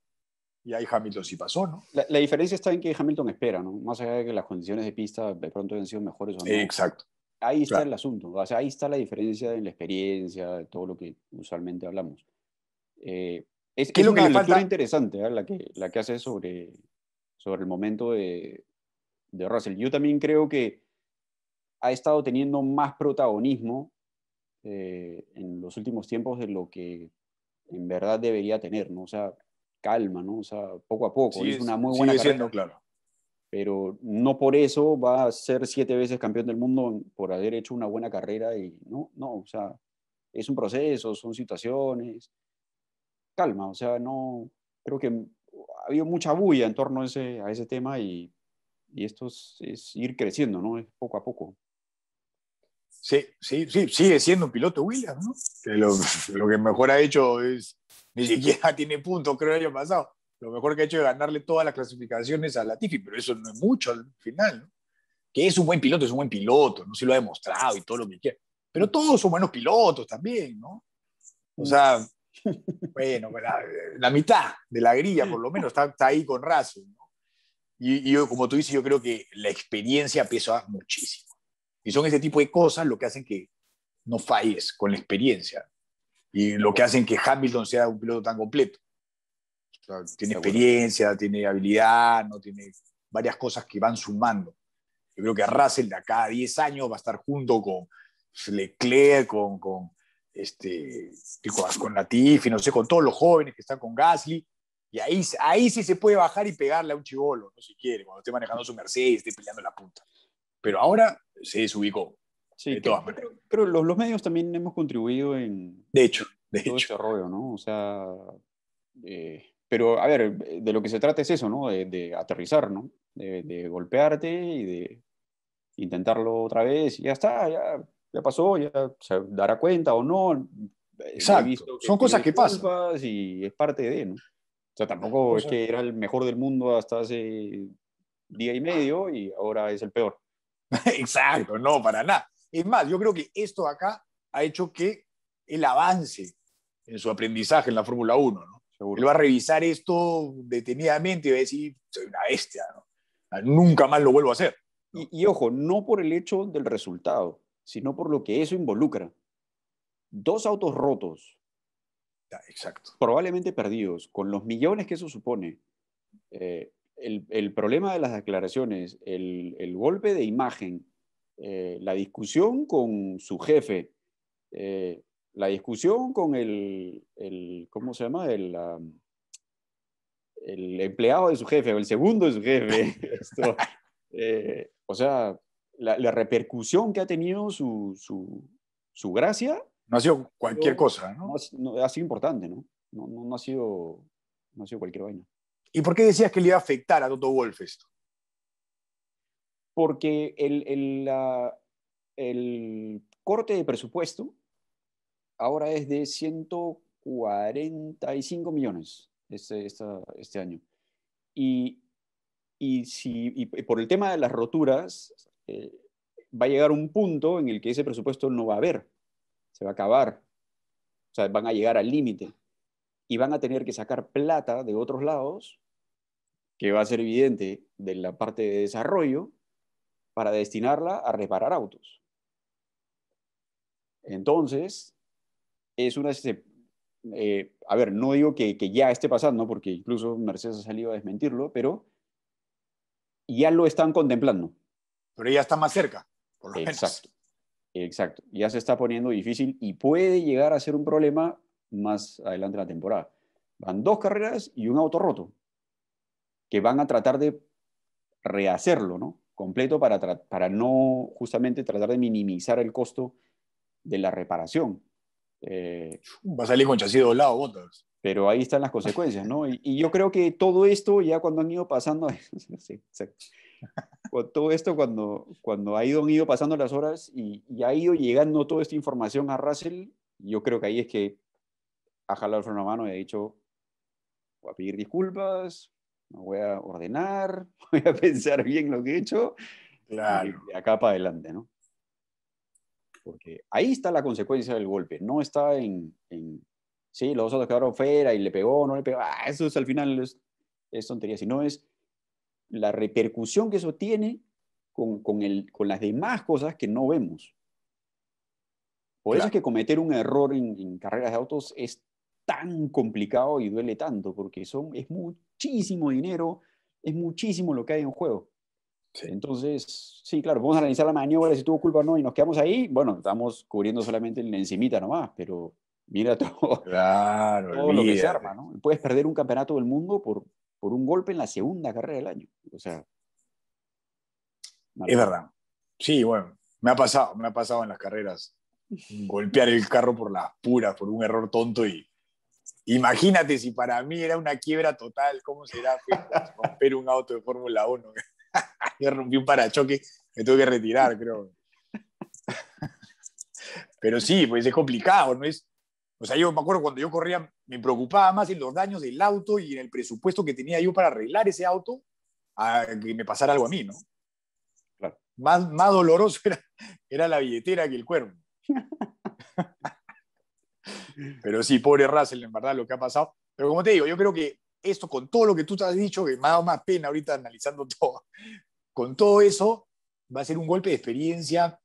Y ahí Hamilton sí pasó, ¿no? La, diferencia está en que Hamilton espera, ¿no? Más allá de que las condiciones de pista de pronto han sido mejores o no. Exacto. Ahí está el asunto, o sea, ahí está la diferencia en la experiencia, de todo lo que usualmente hablamos. Eh, es, lo una que interesante ¿eh? la, que, la que hace sobre, sobre el momento de, de Russell. Yo también creo que ha estado teniendo más protagonismo eh, en los últimos tiempos de lo que en verdad debería tener, ¿no? O sea, calma, ¿no? O sea, poco a poco. es una muy buena claro. Pero no por eso va a ser siete veces campeón del mundo por haber hecho una buena carrera y no, no, o sea, es un proceso, son situaciones. Calma, o sea, no, creo que ha habido mucha bulla en torno a ese, tema y, esto es ir creciendo, ¿no? Es poco a poco. Sí, sí, sí, sigue siendo un piloto Williams, ¿no? Que lo, que mejor ha hecho es, ni siquiera tiene puntos, creo, el año pasado. Lo mejor que ha hecho es ganarle todas las clasificaciones a la Latifi, pero eso no es mucho al final, ¿no? Que es un buen piloto, es un buen piloto, ¿no? Si lo ha demostrado y todo lo que quiera. Pero todos son buenos pilotos también, ¿no? O sea, bueno, pues la, mitad de la grilla por lo menos está, ahí con razón ¿no? Y, y como tú dices, yo creo que la experiencia pesa muchísimo y son ese tipo de cosas lo que hacen que no falles con la experiencia y lo que hacen que Hamilton sea un piloto tan completo. tiene experiencia, tiene habilidad, no tiene varias cosas que van sumando. Yo creo que Russell de acá a 10 años va a estar junto con Leclerc, con, con, este, con Latifi, no sé, con todos los jóvenes que están con Gasly. Y ahí, ahí sí se puede bajar y pegarle a un chivolo, no si quiere, cuando esté manejando su Mercedes, esté peleando la punta. Pero ahora se desubicó. Sí, los, medios también hemos contribuido en... De hecho, de todo hecho. Este rollo, ¿no? O sea, eh, pero a ver, de lo que se trata es eso, ¿no? De, aterrizar, ¿no? De, golpearte y de intentarlo otra vez y ya está, ya, ya pasó, ya se dará cuenta o no. Exacto, son cosas que pasan. Y es parte de, ¿no? O sea, tampoco es que era el mejor del mundo hasta hace día y medio y ahora es el peor. Exacto, no, para nada. Es más, yo creo que esto acá ha hecho que el avance en su aprendizaje en la Fórmula 1, ¿no? Seguro. Él va a revisar esto detenidamente y va a decir, soy una bestia, Nunca más lo vuelvo a hacer. Y, ojo, no por el hecho del resultado, sino por lo que eso involucra. Dos autos rotos. Exacto. Probablemente perdidos, con los millones que eso supone. Eh, el, problema de las declaraciones, el, golpe de imagen, eh, la discusión con su jefe, eh, la discusión con el, el ¿cómo se llama? El, el, empleado de su jefe o el segundo de su jefe. Eh, o sea, la, repercusión que ha tenido su, su, su gracia. No ha sido cualquier cosa, ¿no? No, ha sido importante, ¿no? No, no, no ha sido, no ha sido cualquier vaina. ¿Y por qué decías que le iba a afectar a Toto Wolf esto? Porque el, el, corte de presupuesto ahora es de 145 millones este, este año. Y, y, si, por el tema de las roturas, eh, va a llegar un punto en el que ese presupuesto no va a haber, se va a acabar, o sea, van a llegar al límite y van a tener que sacar plata de otros lados, que va a ser evidente de la parte de desarrollo, para destinarla a reparar autos. Entonces, es una... Eh, a ver, no digo que, ya esté pasando, porque incluso Mercedes ha salido a desmentirlo, pero ya lo están contemplando. Pero ya está más cerca, por lo Exacto. Exacto. Ya se está poniendo difícil y puede llegar a ser un problema más adelante en la temporada. Van dos carreras y un auto roto, que van a tratar de rehacerlo, ¿no? Completo para, para no justamente tratar de minimizar el costo de la reparación. Eh, Va a salir con chasis doblado, botas. Pero ahí están las consecuencias, ¿no? Y, yo creo que todo esto, ya cuando han ido pasando, todo esto cuando, cuando ha ido, han ido pasando las horas y, y, ha ido llegando toda esta información a Russell, yo creo que ahí es que ha jalado el freno a mano y ha dicho, voy a pedir disculpas, me voy a ordenar, voy a pensar bien lo que he hecho, claro. y de acá para adelante, ¿no? Porque ahí está la consecuencia del golpe, no está en, en sí, los otros quedaron fuera y le pegó, no le pegó, ah, eso es al final es, tontería, sino es la repercusión que eso tiene con, con, el, con las demás cosas que no vemos. Por eso es que cometer un error en, en, carreras de autos es tan complicado y duele tanto, porque son, es muchísimo dinero, es muchísimo lo que hay en juego. Entonces, sí, claro, vamos a analizar la maniobra, si tuvo culpa o no, y nos quedamos ahí, bueno, estamos cubriendo solamente la encimita nomás, pero mira todo, claro, lo que se arma, ¿no? Puedes perder un campeonato del mundo por, por un golpe en la segunda carrera del año, o sea... Es verdad. Sí, bueno, me ha pasado, me ha pasado en las carreras golpear el carro por las puras, por un error tonto y Imagínate si para mí era una quiebra total, ¿cómo será romper un auto de Fórmula 1? Yo rompí un parachoque, me tuve que retirar, creo. Pero sí, pues es complicado, ¿no es? O sea, yo me acuerdo cuando yo corría, me preocupaba más en los daños del auto y en el presupuesto que tenía yo para arreglar ese auto a que me pasara algo a mí, ¿no? Más, más doloroso era, era la billetera que el cuerpo. Pero sí, pobre Russell, en verdad, lo que ha pasado. Pero como te digo, yo creo que esto, con todo lo que tú te has dicho, que me ha dado más pena ahorita analizando todo, con todo eso, va a ser un golpe de experiencia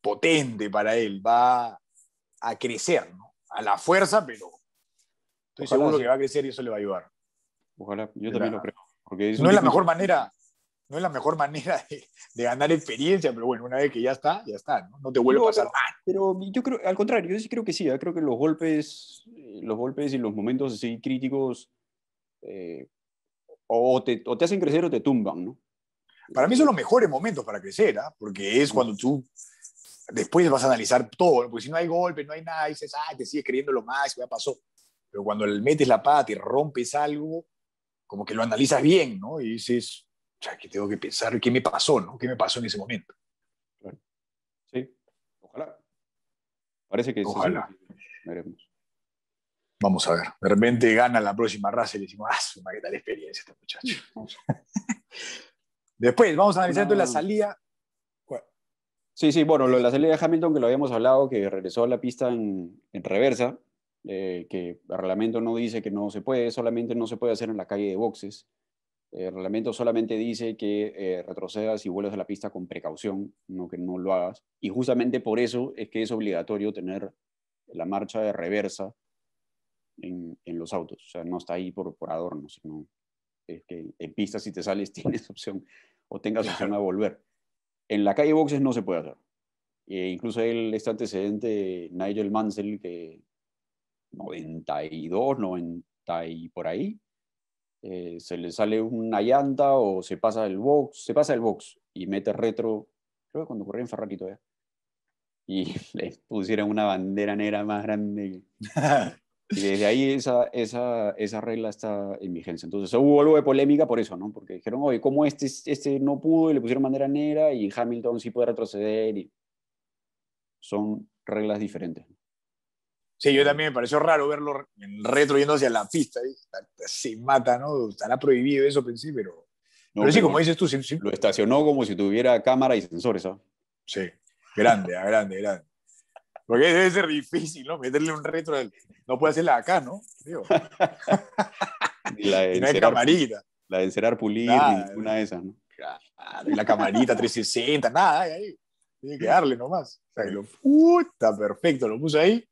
potente para él. Va a crecer, ¿no? A la fuerza, pero estoy seguro que va a crecer y eso le va a ayudar. Ojalá, yo también lo creo. no es la mejor manera, no es la mejor manera de, ganar experiencia, pero bueno, una vez que ya está, ya está, no, no te vuelve a pasar nada. Pero yo creo, al contrario, yo sí creo que sí, Yo ¿ah? creo que los golpes, los golpes y los momentos así críticos eh, o, te, o, te, hacen crecer o te tumban, ¿no? Para mí son los eh, mejores momentos para crecer, ¿ah? porque es cuando tú después vas a analizar todo, porque si no hay golpe, no hay nada, dices, ah, te sigues creyendo lo más, ya pasó. Pero cuando le metes la pata y rompes algo, como que lo analizas bien, ¿no? Y dices, o sea, que tengo que pensar qué me pasó, ¿no? ¿Qué me pasó en ese momento? Sí, ojalá. Parece que Ojalá. Veremos. Vamos a ver. De repente gana la próxima raza y le decimos, ah, qué tal experiencia este muchacho. Después, vamos a analizar la salida. Sí, sí, bueno, la salida de Hamilton que lo habíamos hablado, que regresó a la pista en, reversa, eh, que el reglamento no dice que no se puede, solamente no se puede hacer en la calle de boxes. El eh, reglamento solamente dice que eh, retrocedas y vuelves a la pista con precaución, no que no lo hagas. Y justamente por eso es que es obligatorio tener la marcha de reversa en, los autos. O sea, no está ahí por, por adorno, sino es que en pista si te sales tienes opción o tengas opción a volver. En la calle boxes no se puede hacer. Eh, incluso el, este antecedente Nigel Mansell, que 92, 90 y por ahí, eh, se le sale una llanta o se pasa el box, se pasa el box y mete retro, creo que cuando corría en Ferrari todavía. Y le pusieron una bandera negra más grande. y desde ahí esa, esa, esa regla está en vigencia. Entonces hubo algo de polémica por eso, ¿no? Porque dijeron, oye, ¿cómo este, este no pudo y le pusieron bandera negra y Hamilton sí puede retroceder? Y son reglas diferentes. Sí, yo también me pareció raro verlo en retro yendo hacia la pista. Se mata, ¿no? Estará prohibido eso, pensé, pero. pero sí, como dices tú. Sí, Lo estacionó como si tuviera cámara y sensores, ¿sabes? ¿ah? Sí, grande, grande, grande. Porque debe ser difícil, ¿no? Meterle un retro. No puede hacerla acá, ¿no? la de La encerar pulir, Una de esas, ¿no? la camarita 360, nada, ahí. Tiene que darle nomás. O sea, puta, perfecto, lo puse ahí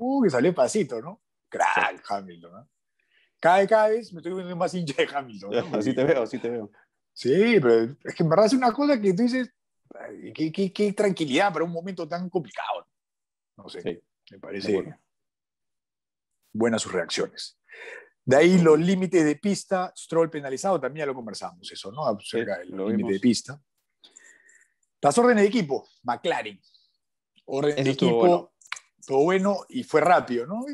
Uy, uh, que salió pasito, ¿no? Crack, Hamilton. ¿no? Cada, vez me estoy viendo más hincha de Hamilton. ¿no? Así te veo, así te veo. Sí, pero es que en verdad es una cosa que tú dices, qué, tranquilidad para un momento tan complicado. No sé, me parece buenas sus reacciones. De ahí los límites de pista, Stroll penalizado, también ya lo conversamos eso, ¿no? Acerca de los límites límite de pista. Las órdenes de equipo, McLaren. Orden de equipo, todo bueno y fue rápido, ¿no?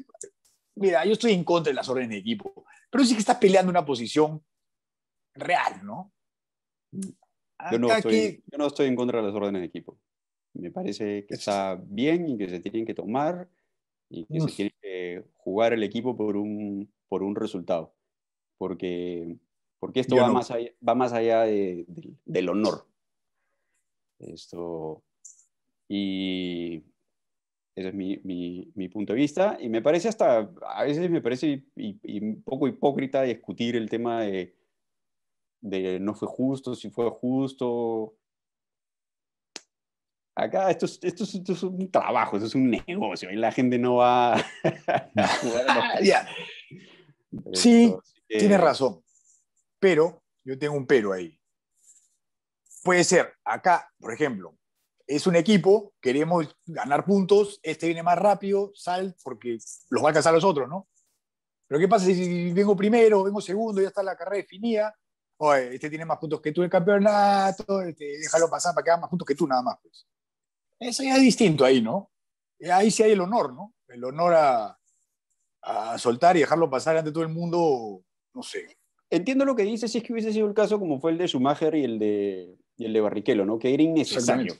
Mira, yo estoy en contra de las órdenes de equipo, pero sí que estás peleando una posición real, ¿no? Yo no, estoy, en contra de las órdenes de equipo. Me parece que está bien y que se tienen que tomar y que se tiene que jugar el equipo por un, por un resultado. Porque, porque esto va, más allá, va más allá del honor. Esto. Y ese es mi, punto de vista. Y me parece hasta, a veces me parece un poco hipócrita discutir el tema de, de, no fue justo, si fue justo. Acá esto es, un trabajo, esto es un negocio y la gente no va a jugar Sí, tienes razón. Pero, yo tengo un pero ahí. Puede ser, acá, por ejemplo, es un equipo, queremos ganar puntos, este viene más rápido, sal, porque los va a alcanzar los otros, ¿no? Pero ¿qué pasa si vengo primero, vengo segundo, ya está la carrera definida? este tiene más puntos que tú en el campeonato, este, déjalo pasar para que haga más puntos que tú nada más. Pues. Eso ya es distinto ahí, ¿no? Eh, ahí sí hay el honor, ¿no? El honor a, a soltar y dejarlo pasar ante todo el mundo, no sé. Entiendo lo que dices, si es que hubiese sido el caso como fue el de Schumacher y el de, y el de Barrichello, ¿no? Que era innecesario.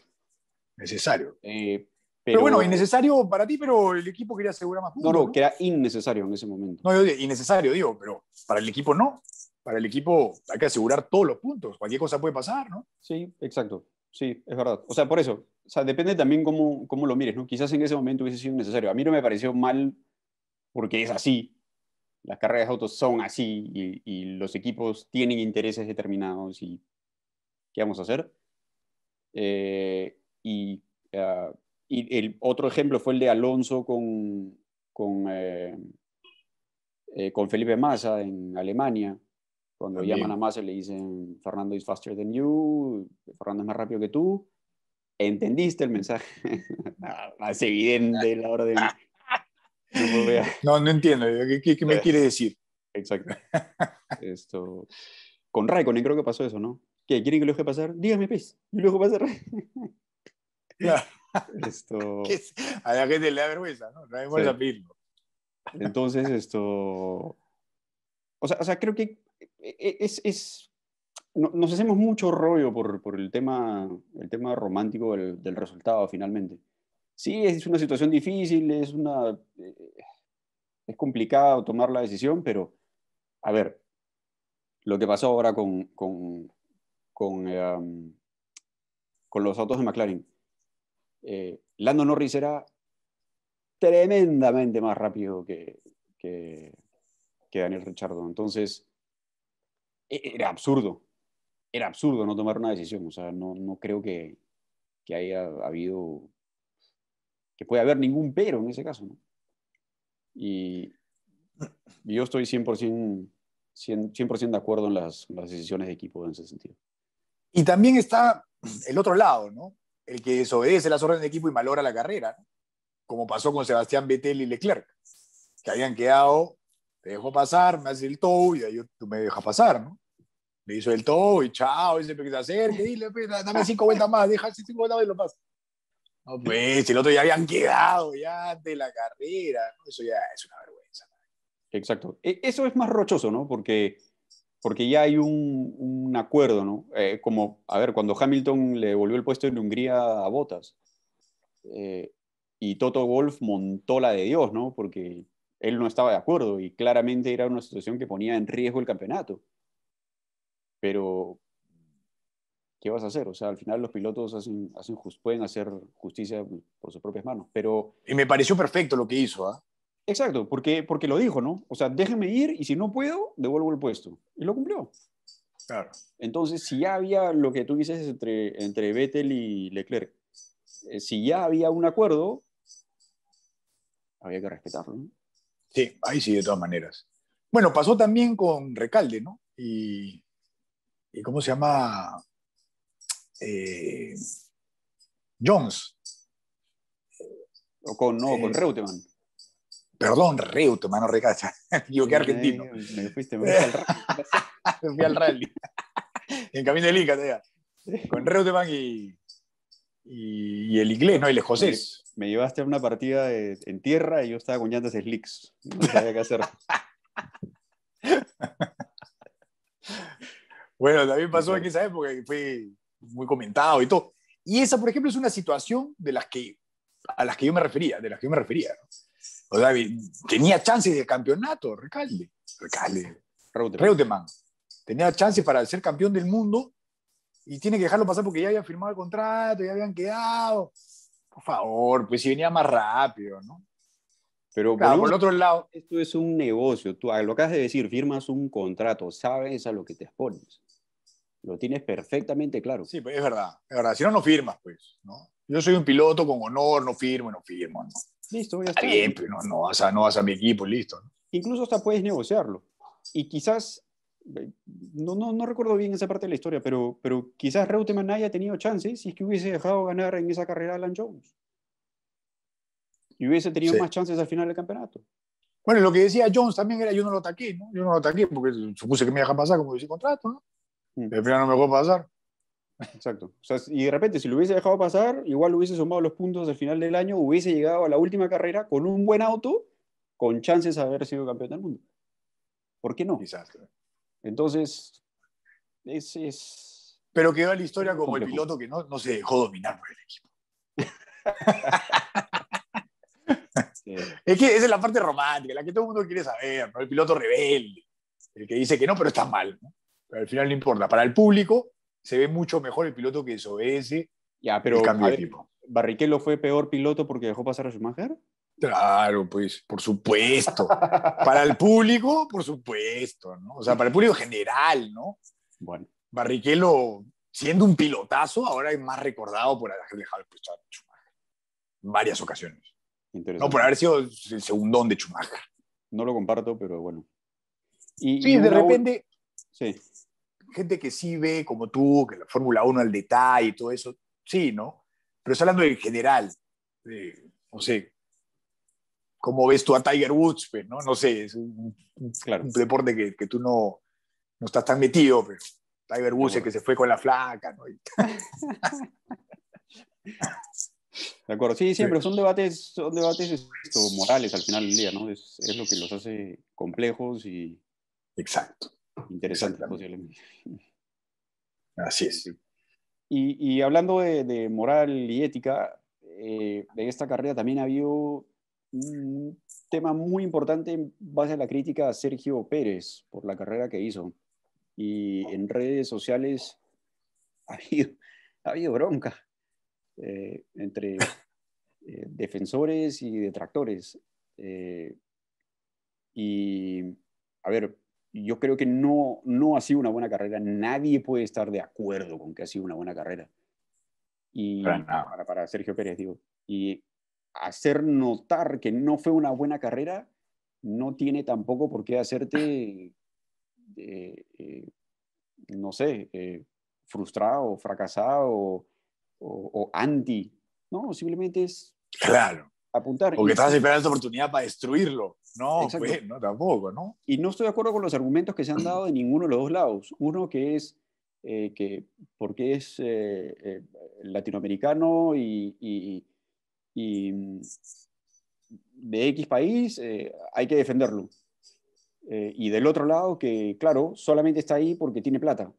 Necesario. Eh, pero, bueno, innecesario para ti, pero el equipo quería asegurar más puntos. No, no, que era innecesario en ese momento. No, yo innecesario, digo, pero para el equipo no. Para el equipo hay que asegurar todos los puntos. Cualquier cosa puede pasar, ¿no? Sí, exacto. Sí, es verdad. O sea, por eso. O sea, depende también cómo, cómo lo mires, ¿no? Quizás en ese momento hubiese sido necesario. A mí no me pareció mal porque es así. Las carreras de autos son así y, y los equipos tienen intereses determinados y ¿qué vamos a hacer? Eh, Ah, y, el otro ejemplo fue el de Alonso con, con, eh, eh, con Felipe Massa en Alemania. Cuando llaman a Massa le dicen, Fernando is faster than you, Fernando es más rápido que tú. ¿Entendiste el mensaje? más ah, evidente la hora de... No, no entiendo. ¿Qué, qué me eh, quiere decir? Exacto. Esto... Con Raikkonen creo que pasó eso, ¿no? ¿Qué? ¿Quieren que lo deje pasar? Dígame, pez. Yo lo dejo pasar. Esto... A la gente le da vergüenza, ¿no? No hay Entonces, esto... O sea, o sea creo que e, e, es... es... Nos hacemos mucho rollo por, por el, tema, el tema romántico del, del, resultado, finalmente. Sí, es una situación difícil, es una... Eh, es complicado tomar la decisión, pero... A ver, lo que pasó ahora con, con, con, eh, con los autos de McLaren eh, Lando Norris era tremendamente más rápido que, Daniel Richardo. Entonces, e-, era absurdo, era absurdo no tomar una decisión. O sea, no, creo que, haya habido, que pueda haber ningún pero en ese caso. Y yo estoy 100%, 100, de acuerdo en las, las decisiones de equipo en ese sentido. Y también está el otro lado, ¿no? el que desobedece las órdenes de equipo y malora la carrera, como pasó con Sebastián Vettel y Leclerc, que habían quedado, te dejo pasar, me hace el tow y ahí tú me dejas pasar, ¿no? Me hizo el tow y chao, y se a hacer, dile, pues, dame cinco vueltas más, deja cinco vueltas más y lo paso. No, pues, el otro ya habían quedado ya de la carrera, eso ya es una vergüenza. Exacto. E, eso es más rochoso, ¿no? Porque porque ya hay un, acuerdo, ¿no? Eh, como, a ver, cuando Hamilton le volvió el puesto en Hungría a Botas, eh, y Toto Wolf montó la de Dios, ¿no? Porque él no estaba de acuerdo y claramente era una situación que ponía en riesgo el campeonato. Pero, ¿qué vas a hacer? O sea, al final los pilotos hacen, hacen pueden hacer justicia por sus propias manos. Pero, y me pareció perfecto lo que hizo, ¿ah? Exacto, porque, porque lo dijo, ¿no? O sea, déjeme ir y si no puedo, devuelvo el puesto. Y lo cumplió. Claro. Entonces, si ya había lo que tú dices entre, entre Vettel y Leclerc, eh, si ya había un acuerdo, había que respetarlo. ¿no? Sí, ahí sí, de todas maneras. Bueno, pasó también con Recalde, ¿no? Y, ¿cómo se llama? Eh, Jones. O con, no, con eh, Reutemann. Perdón, Reutemann, mano recacha. Yo que argentino. Me fuiste, me fui al rally. en camino de liga, te Con Reutemann y, y, el inglés, ¿no? Y El José. Me, me llevaste a una partida en tierra y yo estaba con llantas slicks. No sabía qué hacer. bueno, también pasó en esa época que fue muy comentado y todo. Y esa, por ejemplo, es una situación de las que, a las que yo me refería, de las que yo me refería. ¿no? O David, tenía chances de campeonato, Recalde. Recalde. Reutemann. Tenía chances para ser campeón del mundo y tiene que dejarlo pasar porque ya había firmado el contrato, ya habían quedado. Por favor, pues si venía más rápido, ¿no? Pero por, el otro lado. Esto es un negocio. Tú lo acabas de decir, firmas un contrato, sabes a lo que te expones. Lo tienes perfectamente claro. Sí, pues es verdad, es verdad. Si no, no firmas, pues. ¿no? Yo soy un piloto con honor, no firmo, no firmo. ¿no? Listo, ya está. bien, no, no, vas a, no vas a mi equipo, listo. Incluso hasta puedes negociarlo. Y quizás, no, no, no, recuerdo bien esa parte de la historia, pero, pero quizás Reutemann haya tenido chances si es que hubiese dejado ganar en esa carrera a Alan Jones. Y hubiese tenido más chances al final del campeonato. Bueno, lo que decía Jones también era yo no lo ataqué, ¿no? Yo no lo ataqué porque supuse que me iba a pasar como dice contrato, ¿no? Mm. Pero al final no me dejó pasar. Exacto. y de repente, si lo hubiese dejado pasar, igual hubiese sumado los puntos al final del año, hubiese llegado a la última carrera con un buen auto, con chances de haber sido campeón del mundo. ¿Por qué no? Exacto. Entonces, es, es... Pero quedó la historia como el piloto que no, no, se dejó dominar por el equipo. Es que esa es la parte romántica, la que todo el mundo quiere saber, ¿no? El piloto rebelde, el que dice que no, pero está mal, Pero al final no importa. Para el público, se ve mucho mejor el piloto que desobedece ya, pero, Barriquello ¿Barrichello fue peor piloto porque dejó pasar a Schumacher? Claro, pues, por supuesto. para el público, por supuesto, ¿no? O sea, para el público general, ¿no? Bueno. Barrichello, siendo un pilotazo, ahora es más recordado por haber dejado el puesto a Schumacher. varias ocasiones. No, por haber sido el segundón de Schumacher. No lo comparto, pero bueno. sí, de repente. Sí gente que sí ve como tú, que la Fórmula 1 al detalle y todo eso, sí, ¿no? Pero es hablando en general, no sé, cómo ves tú a Tiger Woods, pues, ¿no? No sé, es un, deporte que, tú no, estás tan metido, pero pues. Tiger Woods es que se fue con la flaca, ¿no? De acuerdo, sí, siempre son debates, son debates este, morales al final del día, ¿no? es, lo que los hace complejos y... Exacto interesante posiblemente. Así es. Y, hablando de, moral y ética, en eh, esta carrera también ha habido un tema muy importante en base a la crítica a Sergio Pérez por la carrera que hizo. Y en redes sociales ha habido, bronca eh, entre eh, defensores y detractores. y, a ver, yo creo que no, no ha sido una buena carrera. Nadie puede estar de acuerdo con que ha sido una buena carrera. Y para, para, Sergio Pérez, digo. Y hacer notar que no fue una buena carrera no tiene tampoco por qué hacerte, eh, eh, no sé, eh, frustrado, fracasado o, anti. No, simplemente es claro. apuntar. Porque estás esperando esa oportunidad para destruirlo. No, pues, no, tampoco, ¿no? Y no estoy de acuerdo con los argumentos que se han dado de ninguno de los dos lados. Uno que es eh, que porque es eh, eh, latinoamericano y, y, mm, de X país, hay que defenderlo. y del otro lado que, claro, solamente está ahí porque tiene plata.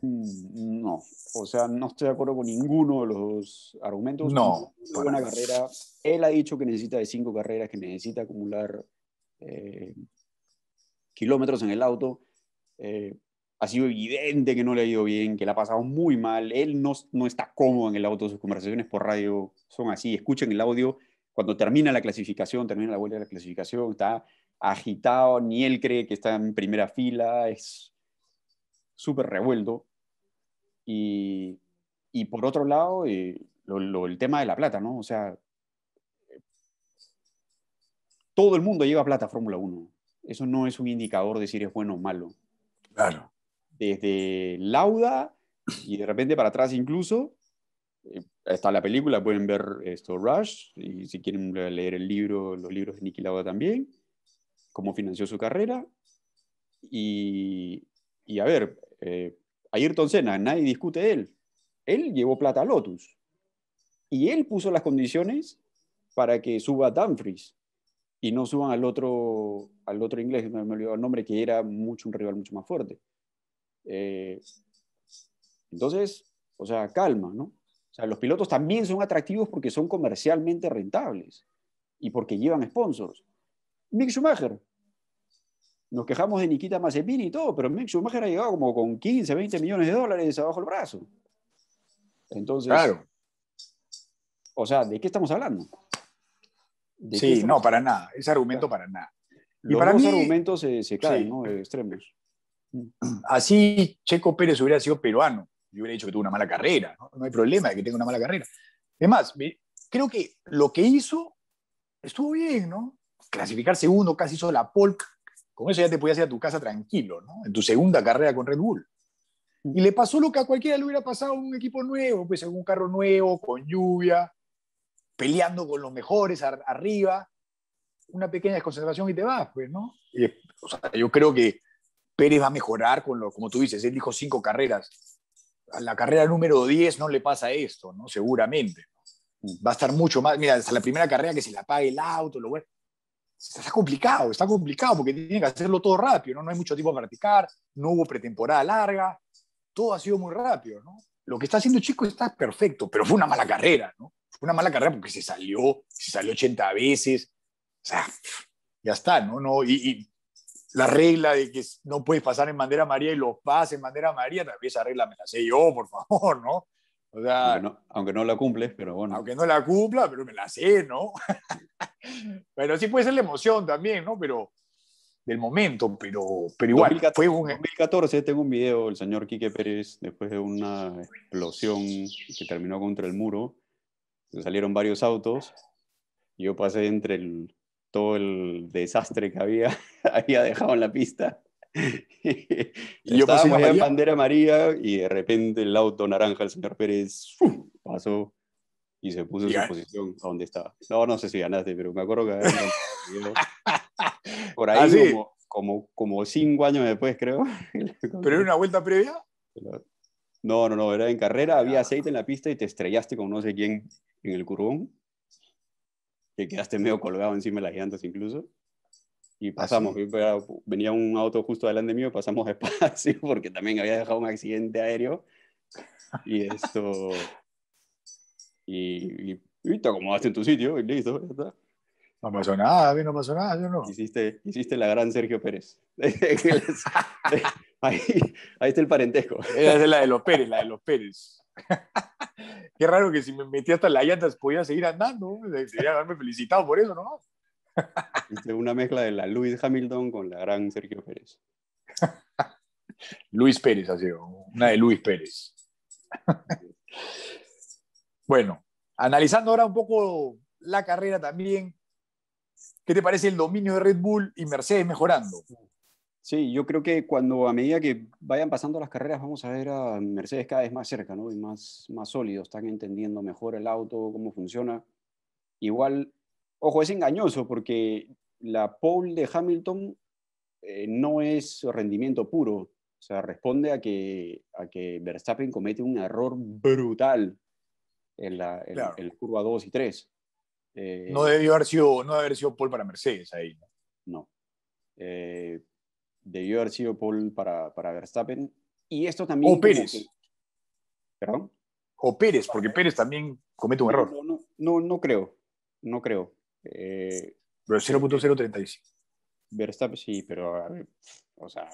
Mm, no, o sea, no estoy de acuerdo con ninguno de los argumentos. No. Una carrera. Él ha dicho que necesita de cinco carreras, que necesita acumular eh, kilómetros en el auto. Eh, ha sido evidente que no le ha ido bien, que la ha pasado muy mal. Él no, no está cómodo en el auto, sus conversaciones por radio son así. Escuchen el audio cuando termina la clasificación, termina la vuelta de la clasificación, está agitado, ni él cree que está en primera fila, es súper revuelto. Y, y, por otro lado, eh, el tema de la plata, ¿no? O sea, todo el mundo lleva plata a Fórmula 1. Eso no es un indicador de si es bueno o malo. Claro. Desde Lauda y de repente para atrás incluso, eh, está la película, pueden ver esto Rush, y si quieren leer el libro, los libros de Niki Lauda también, cómo financió su carrera. Y, y a ver, eh, Ayrton Senna, nadie discute de él. Él llevó plata a Lotus y él puso las condiciones para que suba Dumfries y no suban al otro, al otro inglés, me, me olvidó el nombre, que era mucho un rival mucho más fuerte. Eh, entonces, o sea, calma, ¿no? O sea, los pilotos también son atractivos porque son comercialmente rentables y porque llevan sponsors. Mick Schumacher, nos quejamos de Nikita Mazepin y todo, pero Mick Schumacher ha llegado como con 15, 20 millones de dólares abajo el brazo. Entonces, claro. O sea, ¿de qué estamos hablando? sí, no, para nada. Ese argumento para nada. y para dos argumentos se, caen, ¿no? Extremos. Mm. Así Checo Pérez hubiera sido peruano. Yo hubiera dicho que tuvo una mala carrera. No, hay problema de que tenga una mala carrera. Es más, creo que lo que hizo estuvo bien, ¿no? Clasificarse uno, casi hizo la polk con eso ya te podías ir a tu casa tranquilo, ¿no? En tu segunda carrera con Red Bull. Y le pasó lo que a cualquiera le hubiera pasado un equipo nuevo, pues algún un carro nuevo, con lluvia, peleando con los mejores arriba, una pequeña desconcentración y te vas, pues, ¿no? o sea, yo creo que Pérez va a mejorar con lo, como tú dices, él dijo cinco carreras. A la carrera número 10 no le pasa esto, ¿no? Seguramente. Mm. Va a estar mucho más, mira, hasta la primera carrera que se la pague el auto, lo bueno está complicado, está complicado porque tiene que hacerlo todo rápido, ¿no? No hay mucho tiempo para practicar, no hubo pretemporada larga, todo ha sido muy rápido, ¿no? Lo que está haciendo Chico está perfecto, pero fue una mala carrera, ¿no? Fue una mala carrera porque se salió, se salió 80 veces, o sea, ya está, ¿no? no y, la regla de que no puedes pasar en bandera María y lo pases en bandera María, también esa regla me la sé yo, por favor, ¿no? O sea, aunque, no, la cumples, pero bueno. Aunque no la cumpla, pero me la sé, ¿no? pero sí puede ser la emoción también, ¿no? Pero del momento, pero, pero igual. 2014, un... 2014 tengo un video del señor Quique Pérez después de una explosión que terminó contra el muro. Salieron varios autos. Yo pasé entre el, todo el desastre que había, había dejado en la pista. y yo pasé en bandera amarilla y de repente el auto naranja del señor Pérez pasó y se puso en su posición a donde estaba. No, no sé si ganaste, pero me acuerdo que por ah, ahí como, como, cinco años después, creo. ¿Pero era una vuelta previa? No, no, no, era en carrera, había aceite en la pista y te estrellaste con no sé quién en el curvón, que quedaste medio colgado encima de las llantas incluso y ah, pasamos. Venía un auto justo delante mío pasamos espacio porque también había dejado un accidente aéreo. Y esto. y, y, te acomodaste en tu sitio y listo, No pasó nada, no pasó nada, yo no. Hiciste, hiciste la gran Sergio Pérez. ahí, ahí está el parentesco. es la de los Pérez, la de los Pérez. Qué raro que si me metí hasta las llantas podía seguir andando. Debería haberme felicitado por eso, ¿no? Hice una mezcla de la Luis Hamilton con la gran Sergio Pérez. Luis Pérez ha sido, una de Luis Pérez. bueno, analizando ahora un poco la carrera también, ¿qué te parece el dominio de Red Bull y Mercedes mejorando? Sí, yo creo que cuando a medida que vayan pasando las carreras vamos a ver a Mercedes cada vez más cerca, ¿no? Y más, más sólidos, están entendiendo mejor el auto, cómo funciona. Igual Ojo, es engañoso porque la pole de Hamilton eh, no es rendimiento puro. O sea, responde a que, a que Verstappen comete un error brutal en la, curva 2 y 3. Eh, no debió haber sido, no haber sido Paul para Mercedes ahí. No. Eh, debió haber sido Paul para, Verstappen. Y esto también. O Pérez. ¿Perdón? O Pérez, porque Pérez también comete un error. no, no creo. No creo. 0.035. Eh, Verstappen sí, pero o sea.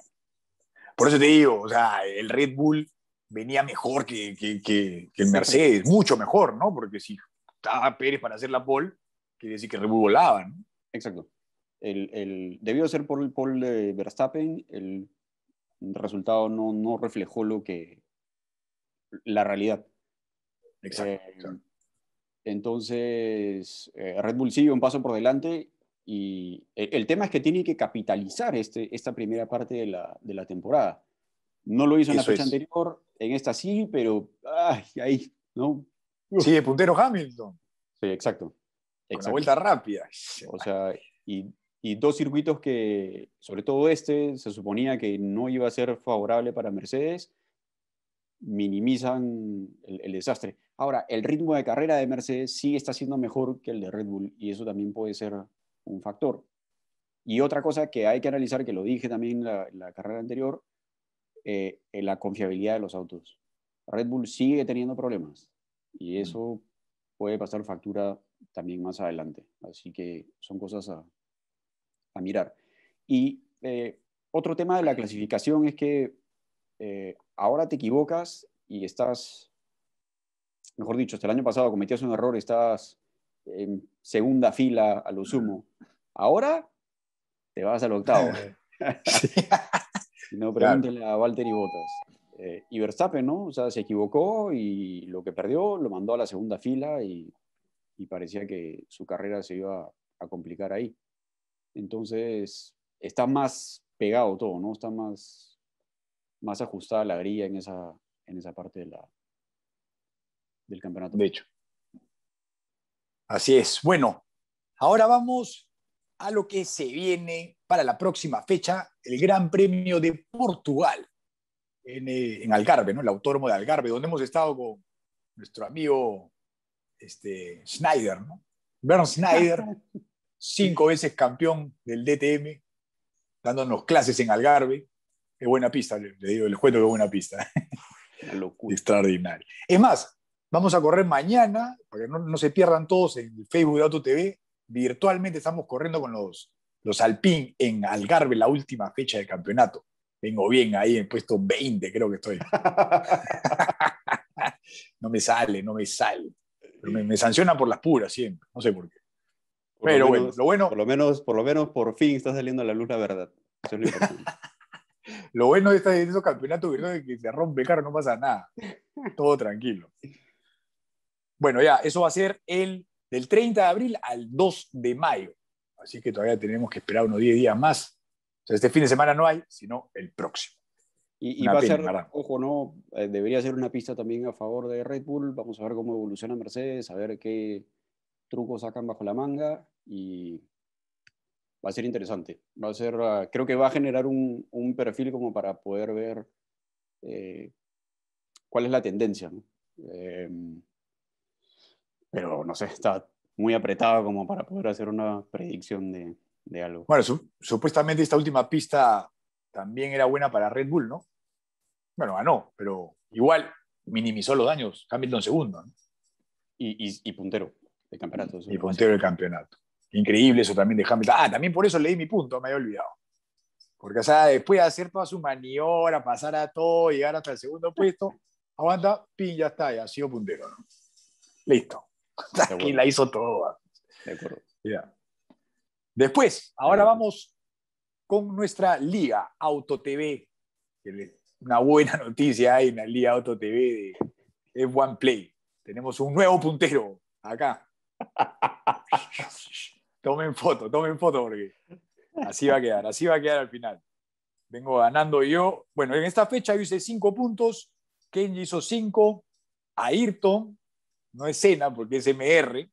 Por eso te digo, o sea, el Red Bull venía mejor que, el Mercedes, mucho mejor, ¿no? Porque si estaba Pérez para hacer la pole, quiere decir que Red Bull volaba, ¿no? Exacto. El, debió ser por el pole de Verstappen, el resultado no, reflejó lo que. la realidad. exacto. Eh, entonces, eh, Red Bull sigue un paso por delante y eh, el, tema es que tiene que capitalizar este, esta primera parte de la, de la temporada. No lo hizo en la fecha anterior, en esta sí, pero ay, ahí, ¿no? Sí, de puntero Hamilton. Sí, exacto. exacto. vuelta rápida. O sea, y, y, dos circuitos que, sobre todo este, se suponía que no iba a ser favorable para Mercedes, minimizan el desastre. Ahora, el ritmo de carrera de Mercedes sí está siendo mejor que el de Red Bull y eso también puede ser un factor. Y otra cosa que hay que analizar, que lo dije también en la, carrera anterior, eh, la confiabilidad de los autos. Red Bull sigue teniendo problemas y mm. eso puede pasar factura también más adelante. Así que son cosas a, mirar. Y eh, otro tema de la clasificación es que eh, ahora te equivocas y estás mejor dicho, hasta el año pasado cometías un error y estabas en segunda fila a lo sumo. Ahora te vas al octavo. Sí. no, pregúntele a Walter y Botas. Eh, y Verstappen, ¿no? O sea, se equivocó y lo que perdió lo mandó a la segunda fila y, parecía que su carrera se iba a complicar ahí. Entonces, está más pegado todo, ¿no? Está más, más ajustada la grilla en esa, en esa parte de la, del campeonato. De hecho. Así es. Bueno, ahora vamos a lo que se viene para la próxima fecha, el Gran Premio de Portugal en, Algarve, ¿no? El Autódromo de Algarve, donde hemos estado con nuestro amigo este, Schneider, ¿no? Bern Schneider, cinco veces campeón del DTM, dándonos clases en Algarve. Qué buena pista, le, digo, el juego que buena pista. Una Extraordinario. Es más, Vamos a correr mañana, para que no, se pierdan todos en Facebook de Auto TV. Virtualmente estamos corriendo con los, los Alpín en Algarve, la última fecha del campeonato. Vengo bien ahí, en puesto 20 creo que estoy. no me sale, no me sale. me, sanciona por las puras siempre, no sé por qué. Pero bueno, lo bueno. Por lo, menos, por lo menos por fin está saliendo a la luz la verdad. lo bueno de, este, esos campeonatos es que se rompe el carro, no pasa nada. Todo tranquilo. Bueno, ya, eso va a ser el del 30 de abril al 2 de mayo. Así que todavía tenemos que esperar unos 10 días más. O sea, este fin de semana no hay, sino el próximo. Y, va a ser, ojo, ¿no? Eh, debería ser una pista también a favor de Red Bull. Vamos a ver cómo evoluciona Mercedes, a ver qué trucos sacan bajo la manga y va a ser interesante. Va a ser, ah, creo que va a generar un, perfil como para poder ver eh, cuál es la tendencia. ¿no? Em, pero no sé, está muy apretado como para poder hacer una predicción de, algo. Bueno, supuestamente esta última pista también era buena para Red Bull, ¿no? Bueno, ganó, pero igual minimizó los daños. Hamilton segundo. Y, puntero de campeonato. Y puntero del campeonato. Increíble eso también de Hamilton. Ah, también por eso leí mi punto, me había olvidado. Porque, o sea, después de hacer toda su maniobra, pasar a todo, llegar hasta el segundo puesto, aguanta, pin, ya está, ya ha sido puntero. ¿no? Listo. Aquí la hizo todo. Después, ahora vamos con nuestra liga Auto TV. Una buena noticia hay en la liga Auto TV de One Play. Tenemos un nuevo puntero acá. tomen foto, tomen foto porque así va a quedar, así va a quedar al final. Vengo ganando yo. Bueno, en esta fecha yo hice cinco puntos, Kenji hizo cinco a Ayrton no es cena porque es MR,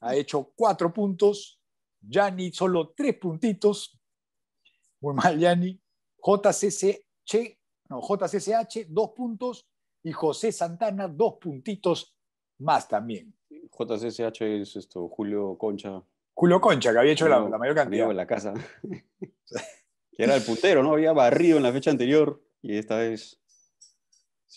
ha hecho cuatro puntos, Yanni solo tres puntitos, muy mal Yanni, JCCH, no, dos puntos y José Santana dos puntitos más también. JCCH es esto, Julio Concha. Julio Concha, que había hecho la, mayor cantidad. en la casa. que era el puntero, ¿no? Había barrido en la fecha anterior y esta vez...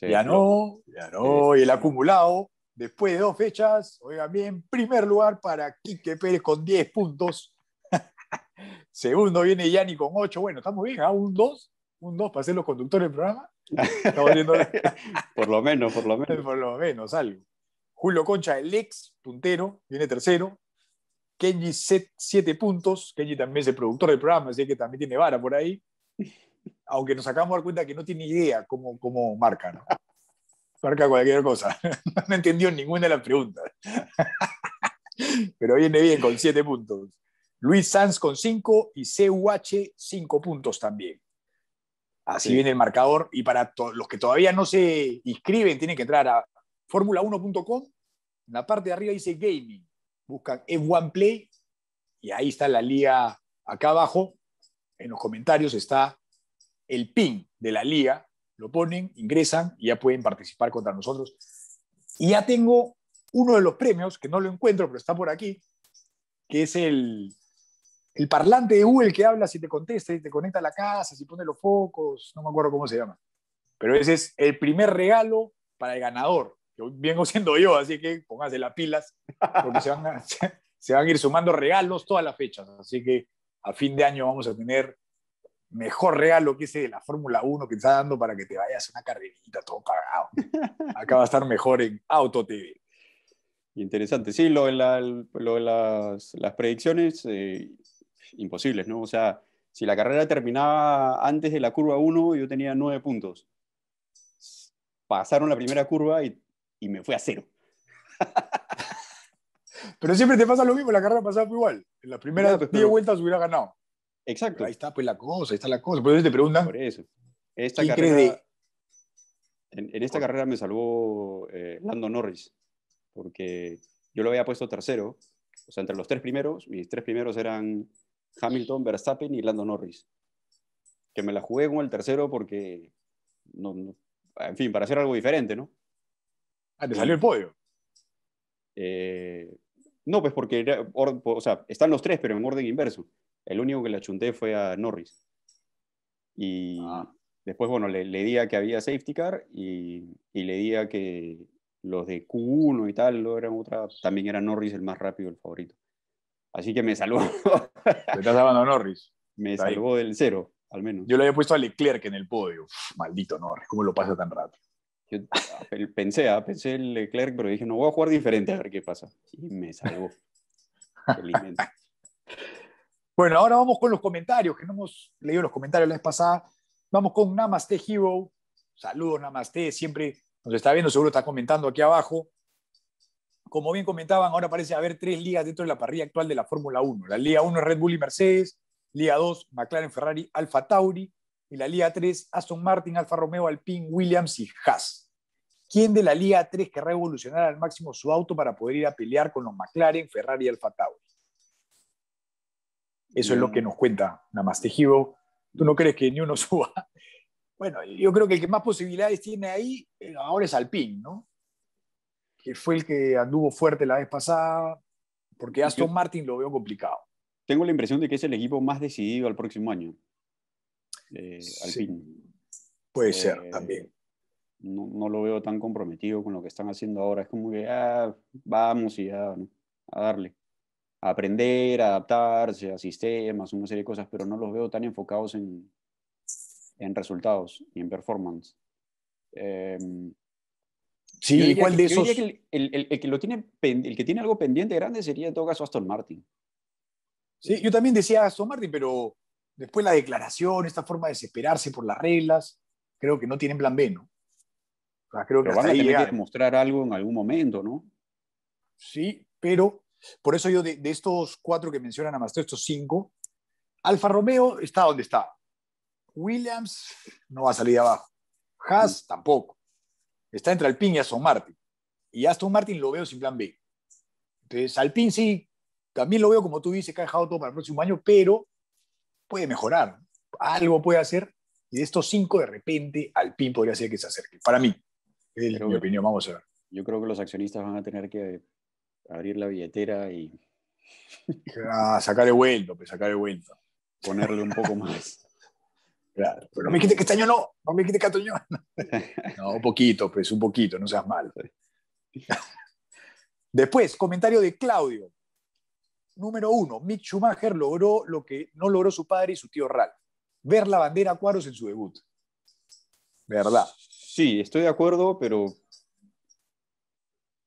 ya no, ya no, y el acumulado después de dos fechas, oigan bien, primer lugar para Quique Pérez con 10 puntos. Segundo viene Yanni con 8. Bueno, estamos bien, ¿ah? un 2, un 2 para ser los conductores del programa. por lo menos, por lo menos. Por lo menos, algo. Julio Concha, el ex puntero, viene tercero. Kenji, 7 puntos. Kenji también es el productor del programa, así que también tiene vara por ahí. Aunque nos acabamos de dar cuenta que no tiene idea cómo, cómo marca, ¿no? marca cualquier cosa. No entendió ninguna de las preguntas. Pero viene bien con siete puntos. Luis Sanz con 5 y CUH 5 puntos también. Así viene el marcador. Y para los que todavía no se inscriben, tienen que entrar a formula 1com En la parte de arriba dice Gaming. Buscan F1 Play y ahí está la liga. Acá abajo, en los comentarios, está el pin de la liga lo ponen, ingresan y ya pueden participar contra nosotros. Y ya tengo uno de los premios, que no lo encuentro, pero está por aquí, que es el, el parlante de Google que habla si te contesta, y te conecta a la casa, si pone los focos, no me acuerdo cómo se llama. Pero ese es el primer regalo para el ganador, que vengo siendo yo, así que pónganse las pilas, porque se van, a, se van a ir sumando regalos todas las fechas. Así que a fin de año vamos a tener mejor regalo que ese de la Fórmula 1 que te está dando para que te vayas a una carrerita, todo cagado. Acá va a estar mejor en Auto TV. Interesante, sí, lo de, las, predicciones eh, imposibles, ¿no? O sea, si la carrera terminaba antes de la curva 1, yo tenía 9 puntos. Pasaron la primera curva y, me fue a cero. Pero siempre te pasa lo mismo, la carrera pasada fue igual. En las primeras 10 vueltas hubiera ganado. Exacto. ahí está pues la cosa, ahí está la cosa. Por eso te preguntan. Por eso. en, esta carrera me salvó eh, Lando Norris, porque yo lo había puesto tercero. O sea, entre los tres primeros, mis tres primeros eran Hamilton, Verstappen y Lando Norris. Que me la jugué con el tercero porque, en fin, para hacer algo diferente, ¿no? Ah, te salió el podio. Eh, no, pues porque, o sea, están los tres, pero en orden inverso. El único que le achunté fue a Norris. Y ah. después, bueno, le, di a que había safety car y, y, le di a que los de Q1 y tal lo eran otra. También era Norris el más rápido, el favorito. Así que me salvó. Te estás hablando a Norris. Me salvó del cero, al menos. Yo le había puesto a Leclerc en el podio. maldito Norris, ¿cómo lo pasa tan rápido? Yo pensé, ah, pensé Leclerc, pero dije, no, voy a jugar diferente a ver qué pasa. Y me salvó. Felizmente. Bueno, ahora vamos con los comentarios, que no hemos leído los comentarios la vez pasada. Vamos con Namaste Hero. Saludos, Namaste. Siempre nos está viendo, seguro está comentando aquí abajo. Como bien comentaban, ahora parece haber tres ligas dentro de la parrilla actual de la Fórmula 1. La Liga 1 Red Bull y Mercedes, Liga 2 McLaren, Ferrari, Alfa Tauri y la Liga 3 Aston Martin, Alfa Romeo, Alpine, Williams y Haas. ¿Quién de la Liga 3 querrá evolucionar al máximo su auto para poder ir a pelear con los McLaren, Ferrari y Alfa Tauri? Eso es lo que nos cuenta Namaste Hero. ¿Tú no crees que ni uno suba? Bueno, yo creo que el que más posibilidades tiene ahí eh, ahora es Alpine, ¿no? Que fue el que anduvo fuerte la vez pasada, porque Aston Martin lo veo complicado. Tengo la impresión de que es el equipo más decidido al próximo año. Eh, Alpine. puede eh, ser también. No, no, lo veo tan comprometido con lo que están haciendo ahora. Es como que, ah, vamos y a darle aprender, adaptarse a sistemas, una serie de cosas, pero no los veo tan enfocados en, resultados y en performance. sí, ¿cuál de esos? el, que tiene, algo pendiente grande sería en todo caso Aston Martin. Sí, yo también decía Aston Martin, pero después la declaración, esta forma de desesperarse por las reglas, creo que no tienen plan B, ¿no? O creo que van a tener que demostrar algo en algún momento, ¿no? Sí, pero por eso yo, de, estos cuatro que mencionan a estos cinco, Alfa Romeo está donde está. Williams no va a salir de abajo. Haas mm. tampoco. Está entre Alpine y Aston Martin. Y Aston Martin lo veo sin plan B. Entonces, Alpine sí, también lo veo como tú dices, que ha dejado todo para el próximo año, pero puede mejorar. Algo puede hacer. Y de estos cinco, de repente, Alpine podría ser que se acerque. Para mí, es mi opinión. Vamos a ver. Yo creo que los accionistas van a tener que abrir la billetera y. Ah, sacar el vuelto, pues sacar el vuelto. Ponerle un poco más. pero no me quites que este año no, no me quites que este no. un poquito, pues un poquito, no seas malo. Después, comentario de Claudio. Número uno, Mick Schumacher logró lo que no logró su padre y su tío Ralph. Ver la bandera a en su debut. ¿Verdad? Sí, estoy de acuerdo, pero...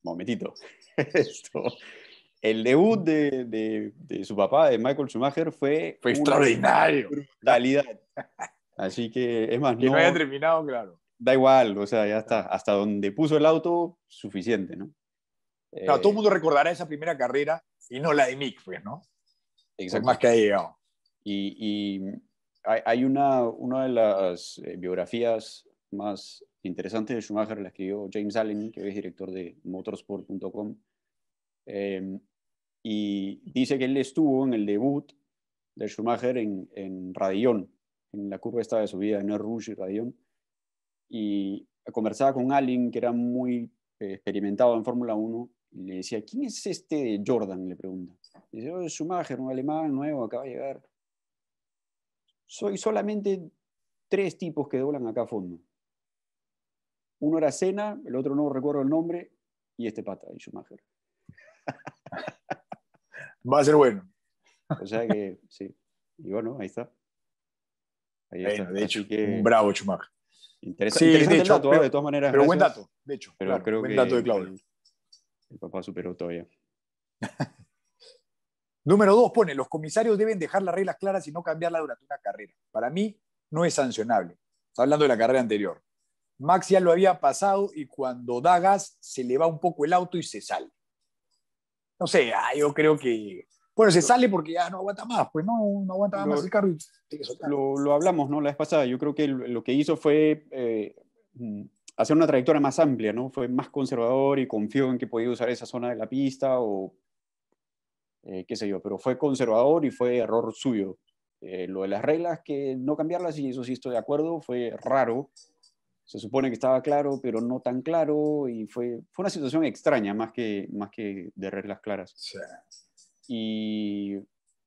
Momentito. esto. El debut de, su papá, de Michael Schumacher, fue... extraordinario. Así que, es más, no... haya terminado, claro. Da igual, o sea, ya está. Hasta donde puso el auto, suficiente, ¿no? todo el eh, mundo recordará esa primera carrera y no la de Mick, pues, ¿no? Exacto. más que ahí, Y, hay, una, una de las eh, biografías más interesante de Schumacher la escribió James Allen, que es director de motorsport.com, em, y dice que él estuvo en el debut de Schumacher en, en Radion, en la curva esta de subida en Rouge y Radion, y conversaba con Allen, que era muy eh, experimentado en Fórmula 1, y le decía, ¿quién es este de Jordan? Le pregunta. Y dice, oh, Schumacher, un alemán nuevo, acaba de llegar. Soy solamente tres tipos que doblan acá a fondo. Uno era Cena, el otro no recuerdo el nombre, y este pata, y Schumacher. Va a ser bueno. O sea que, sí. Y bueno, ahí está. Ahí está. De hecho, que... bravo Schumacher. Interesa, interesante de hecho, ¿eh? de todas maneras. Pero buen dato, de hecho. buen dato de Claudio. El, papá superó todavía. Número dos pone, los comisarios deben dejar las reglas claras y no cambiarlas durante una carrera. Para mí, no es sancionable. Está hablando de la carrera anterior. Max ya lo había pasado y cuando Dagas se le va un poco el auto y se sale. No sé, ah, yo creo que... Bueno, se sale porque ya no aguanta más, pues no, no aguanta más el carro Lo, hablamos, ¿no? La vez pasada, yo creo que lo que hizo fue eh, mm, hacer una trayectoria más amplia, ¿no? Fue más conservador y confió en que podía usar esa zona de la pista o eh, qué sé yo, pero fue conservador y fue error suyo. Eh, lo de las reglas, que no cambiarlas, y eso sí estoy de acuerdo, fue raro, se supone que estaba claro, pero no tan claro, y fue, fue una situación extraña, más que, más que de reglas claras. Y,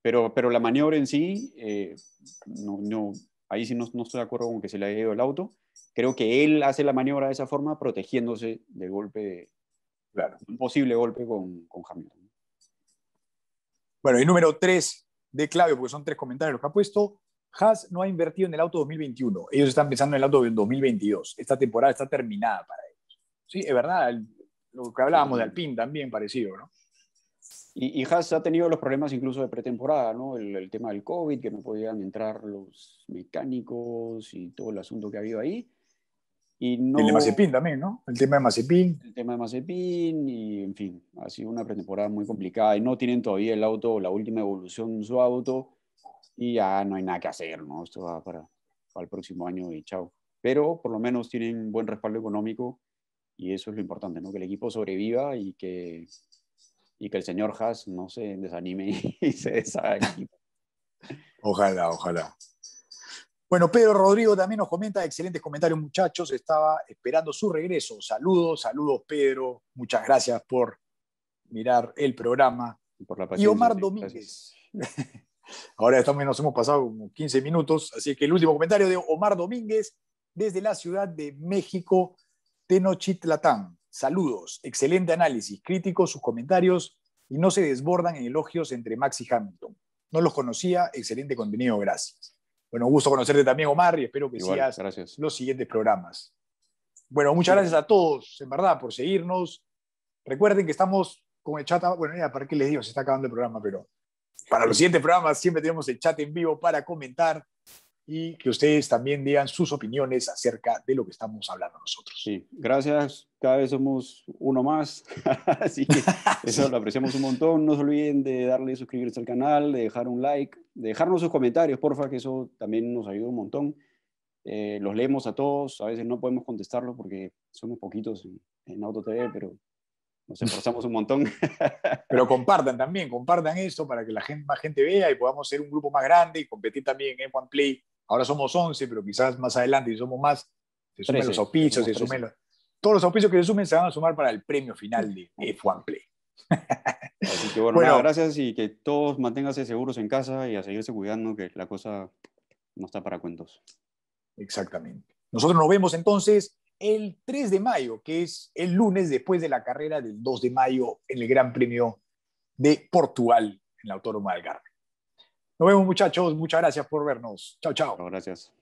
pero, pero la maniobra en sí, eh, no, no, ahí sí no, estoy de acuerdo con que se le haya ido el auto. Creo que él hace la maniobra de esa forma, protegiéndose del golpe, de, claro. un posible golpe con, con Hamilton. Bueno, y número tres de Claudio, porque son tres comentarios los que ha puesto. Haas no ha invertido en el auto 2021. Ellos están pensando en el auto 2022. Esta temporada está terminada para ellos. Sí, es verdad. lo que hablábamos de Alpine también parecido, ¿no? Y, Haas ha tenido los problemas incluso de pretemporada, ¿no? El, tema del COVID, que no podían entrar los mecánicos y todo el asunto que ha habido ahí. Y no, el de también, ¿no? El tema de Mazepin. El tema de Mazepin y, en fin, ha sido una pretemporada muy complicada y no tienen todavía el auto, la última evolución su auto y ya no hay nada que hacer, ¿no? Esto va para, el próximo año y chao. Pero por lo menos tienen buen respaldo económico y eso es lo importante, ¿no? Que el equipo sobreviva y que, y que el señor Haas no se desanime y se deshaga Ojalá, ojalá. Bueno, Pedro Rodrigo también nos comenta, excelentes comentarios muchachos, estaba esperando su regreso. Saludos, saludos Pedro, muchas gracias por mirar el programa. Y, por la Omar Domínguez. Ahora ya nos hemos pasado como 15 minutos, así que el último comentario de Omar Domínguez desde la Ciudad de México, Tenochtitlatán. Saludos, excelente análisis, críticos sus comentarios y no se desbordan en elogios entre Max y Hamilton. No los conocía, excelente contenido, gracias. Bueno, gusto conocerte también, Omar, y espero que sigas los siguientes programas. Bueno, muchas gracias a todos, en verdad, por seguirnos. Recuerden que estamos con el chat. Ah, bueno, ya, ¿para qué les digo? Se está acabando el programa, pero para los siguientes programas siempre tenemos el chat en vivo para comentar y que ustedes también digan sus opiniones acerca de lo que estamos hablando nosotros. Sí, gracias. Cada vez somos uno más. Así que eso lo apreciamos un montón. No se olviden de darle suscribirse al canal, de dejar un like, de dejarnos sus comentarios, porfa, que eso también nos ayuda un montón. Eh, los leemos a todos. A veces no podemos contestarlo porque somos poquitos en, en Auto TV, pero nos esforzamos un montón. Pero compartan también, compartan eso para que la gente, más gente vea y podamos ser un grupo más grande y competir también en One Play. Ahora somos 11, pero quizás más adelante, y somos más, se sumen los auspicios, se sumen los, todos los oficios que se sumen se van a sumar para el premio final de F1 Play. Así que bueno, gracias y que todos manténganse seguros en casa y a seguirse cuidando, que la cosa no está para cuentos. Exactamente. Nosotros nos vemos entonces el 3 de mayo, que es el lunes después de la carrera del 2 de mayo en el Gran Premio de Portugal en la Autónoma del Algarve. Nos vemos muchachos, muchas gracias por vernos. Chao, chao. Gracias.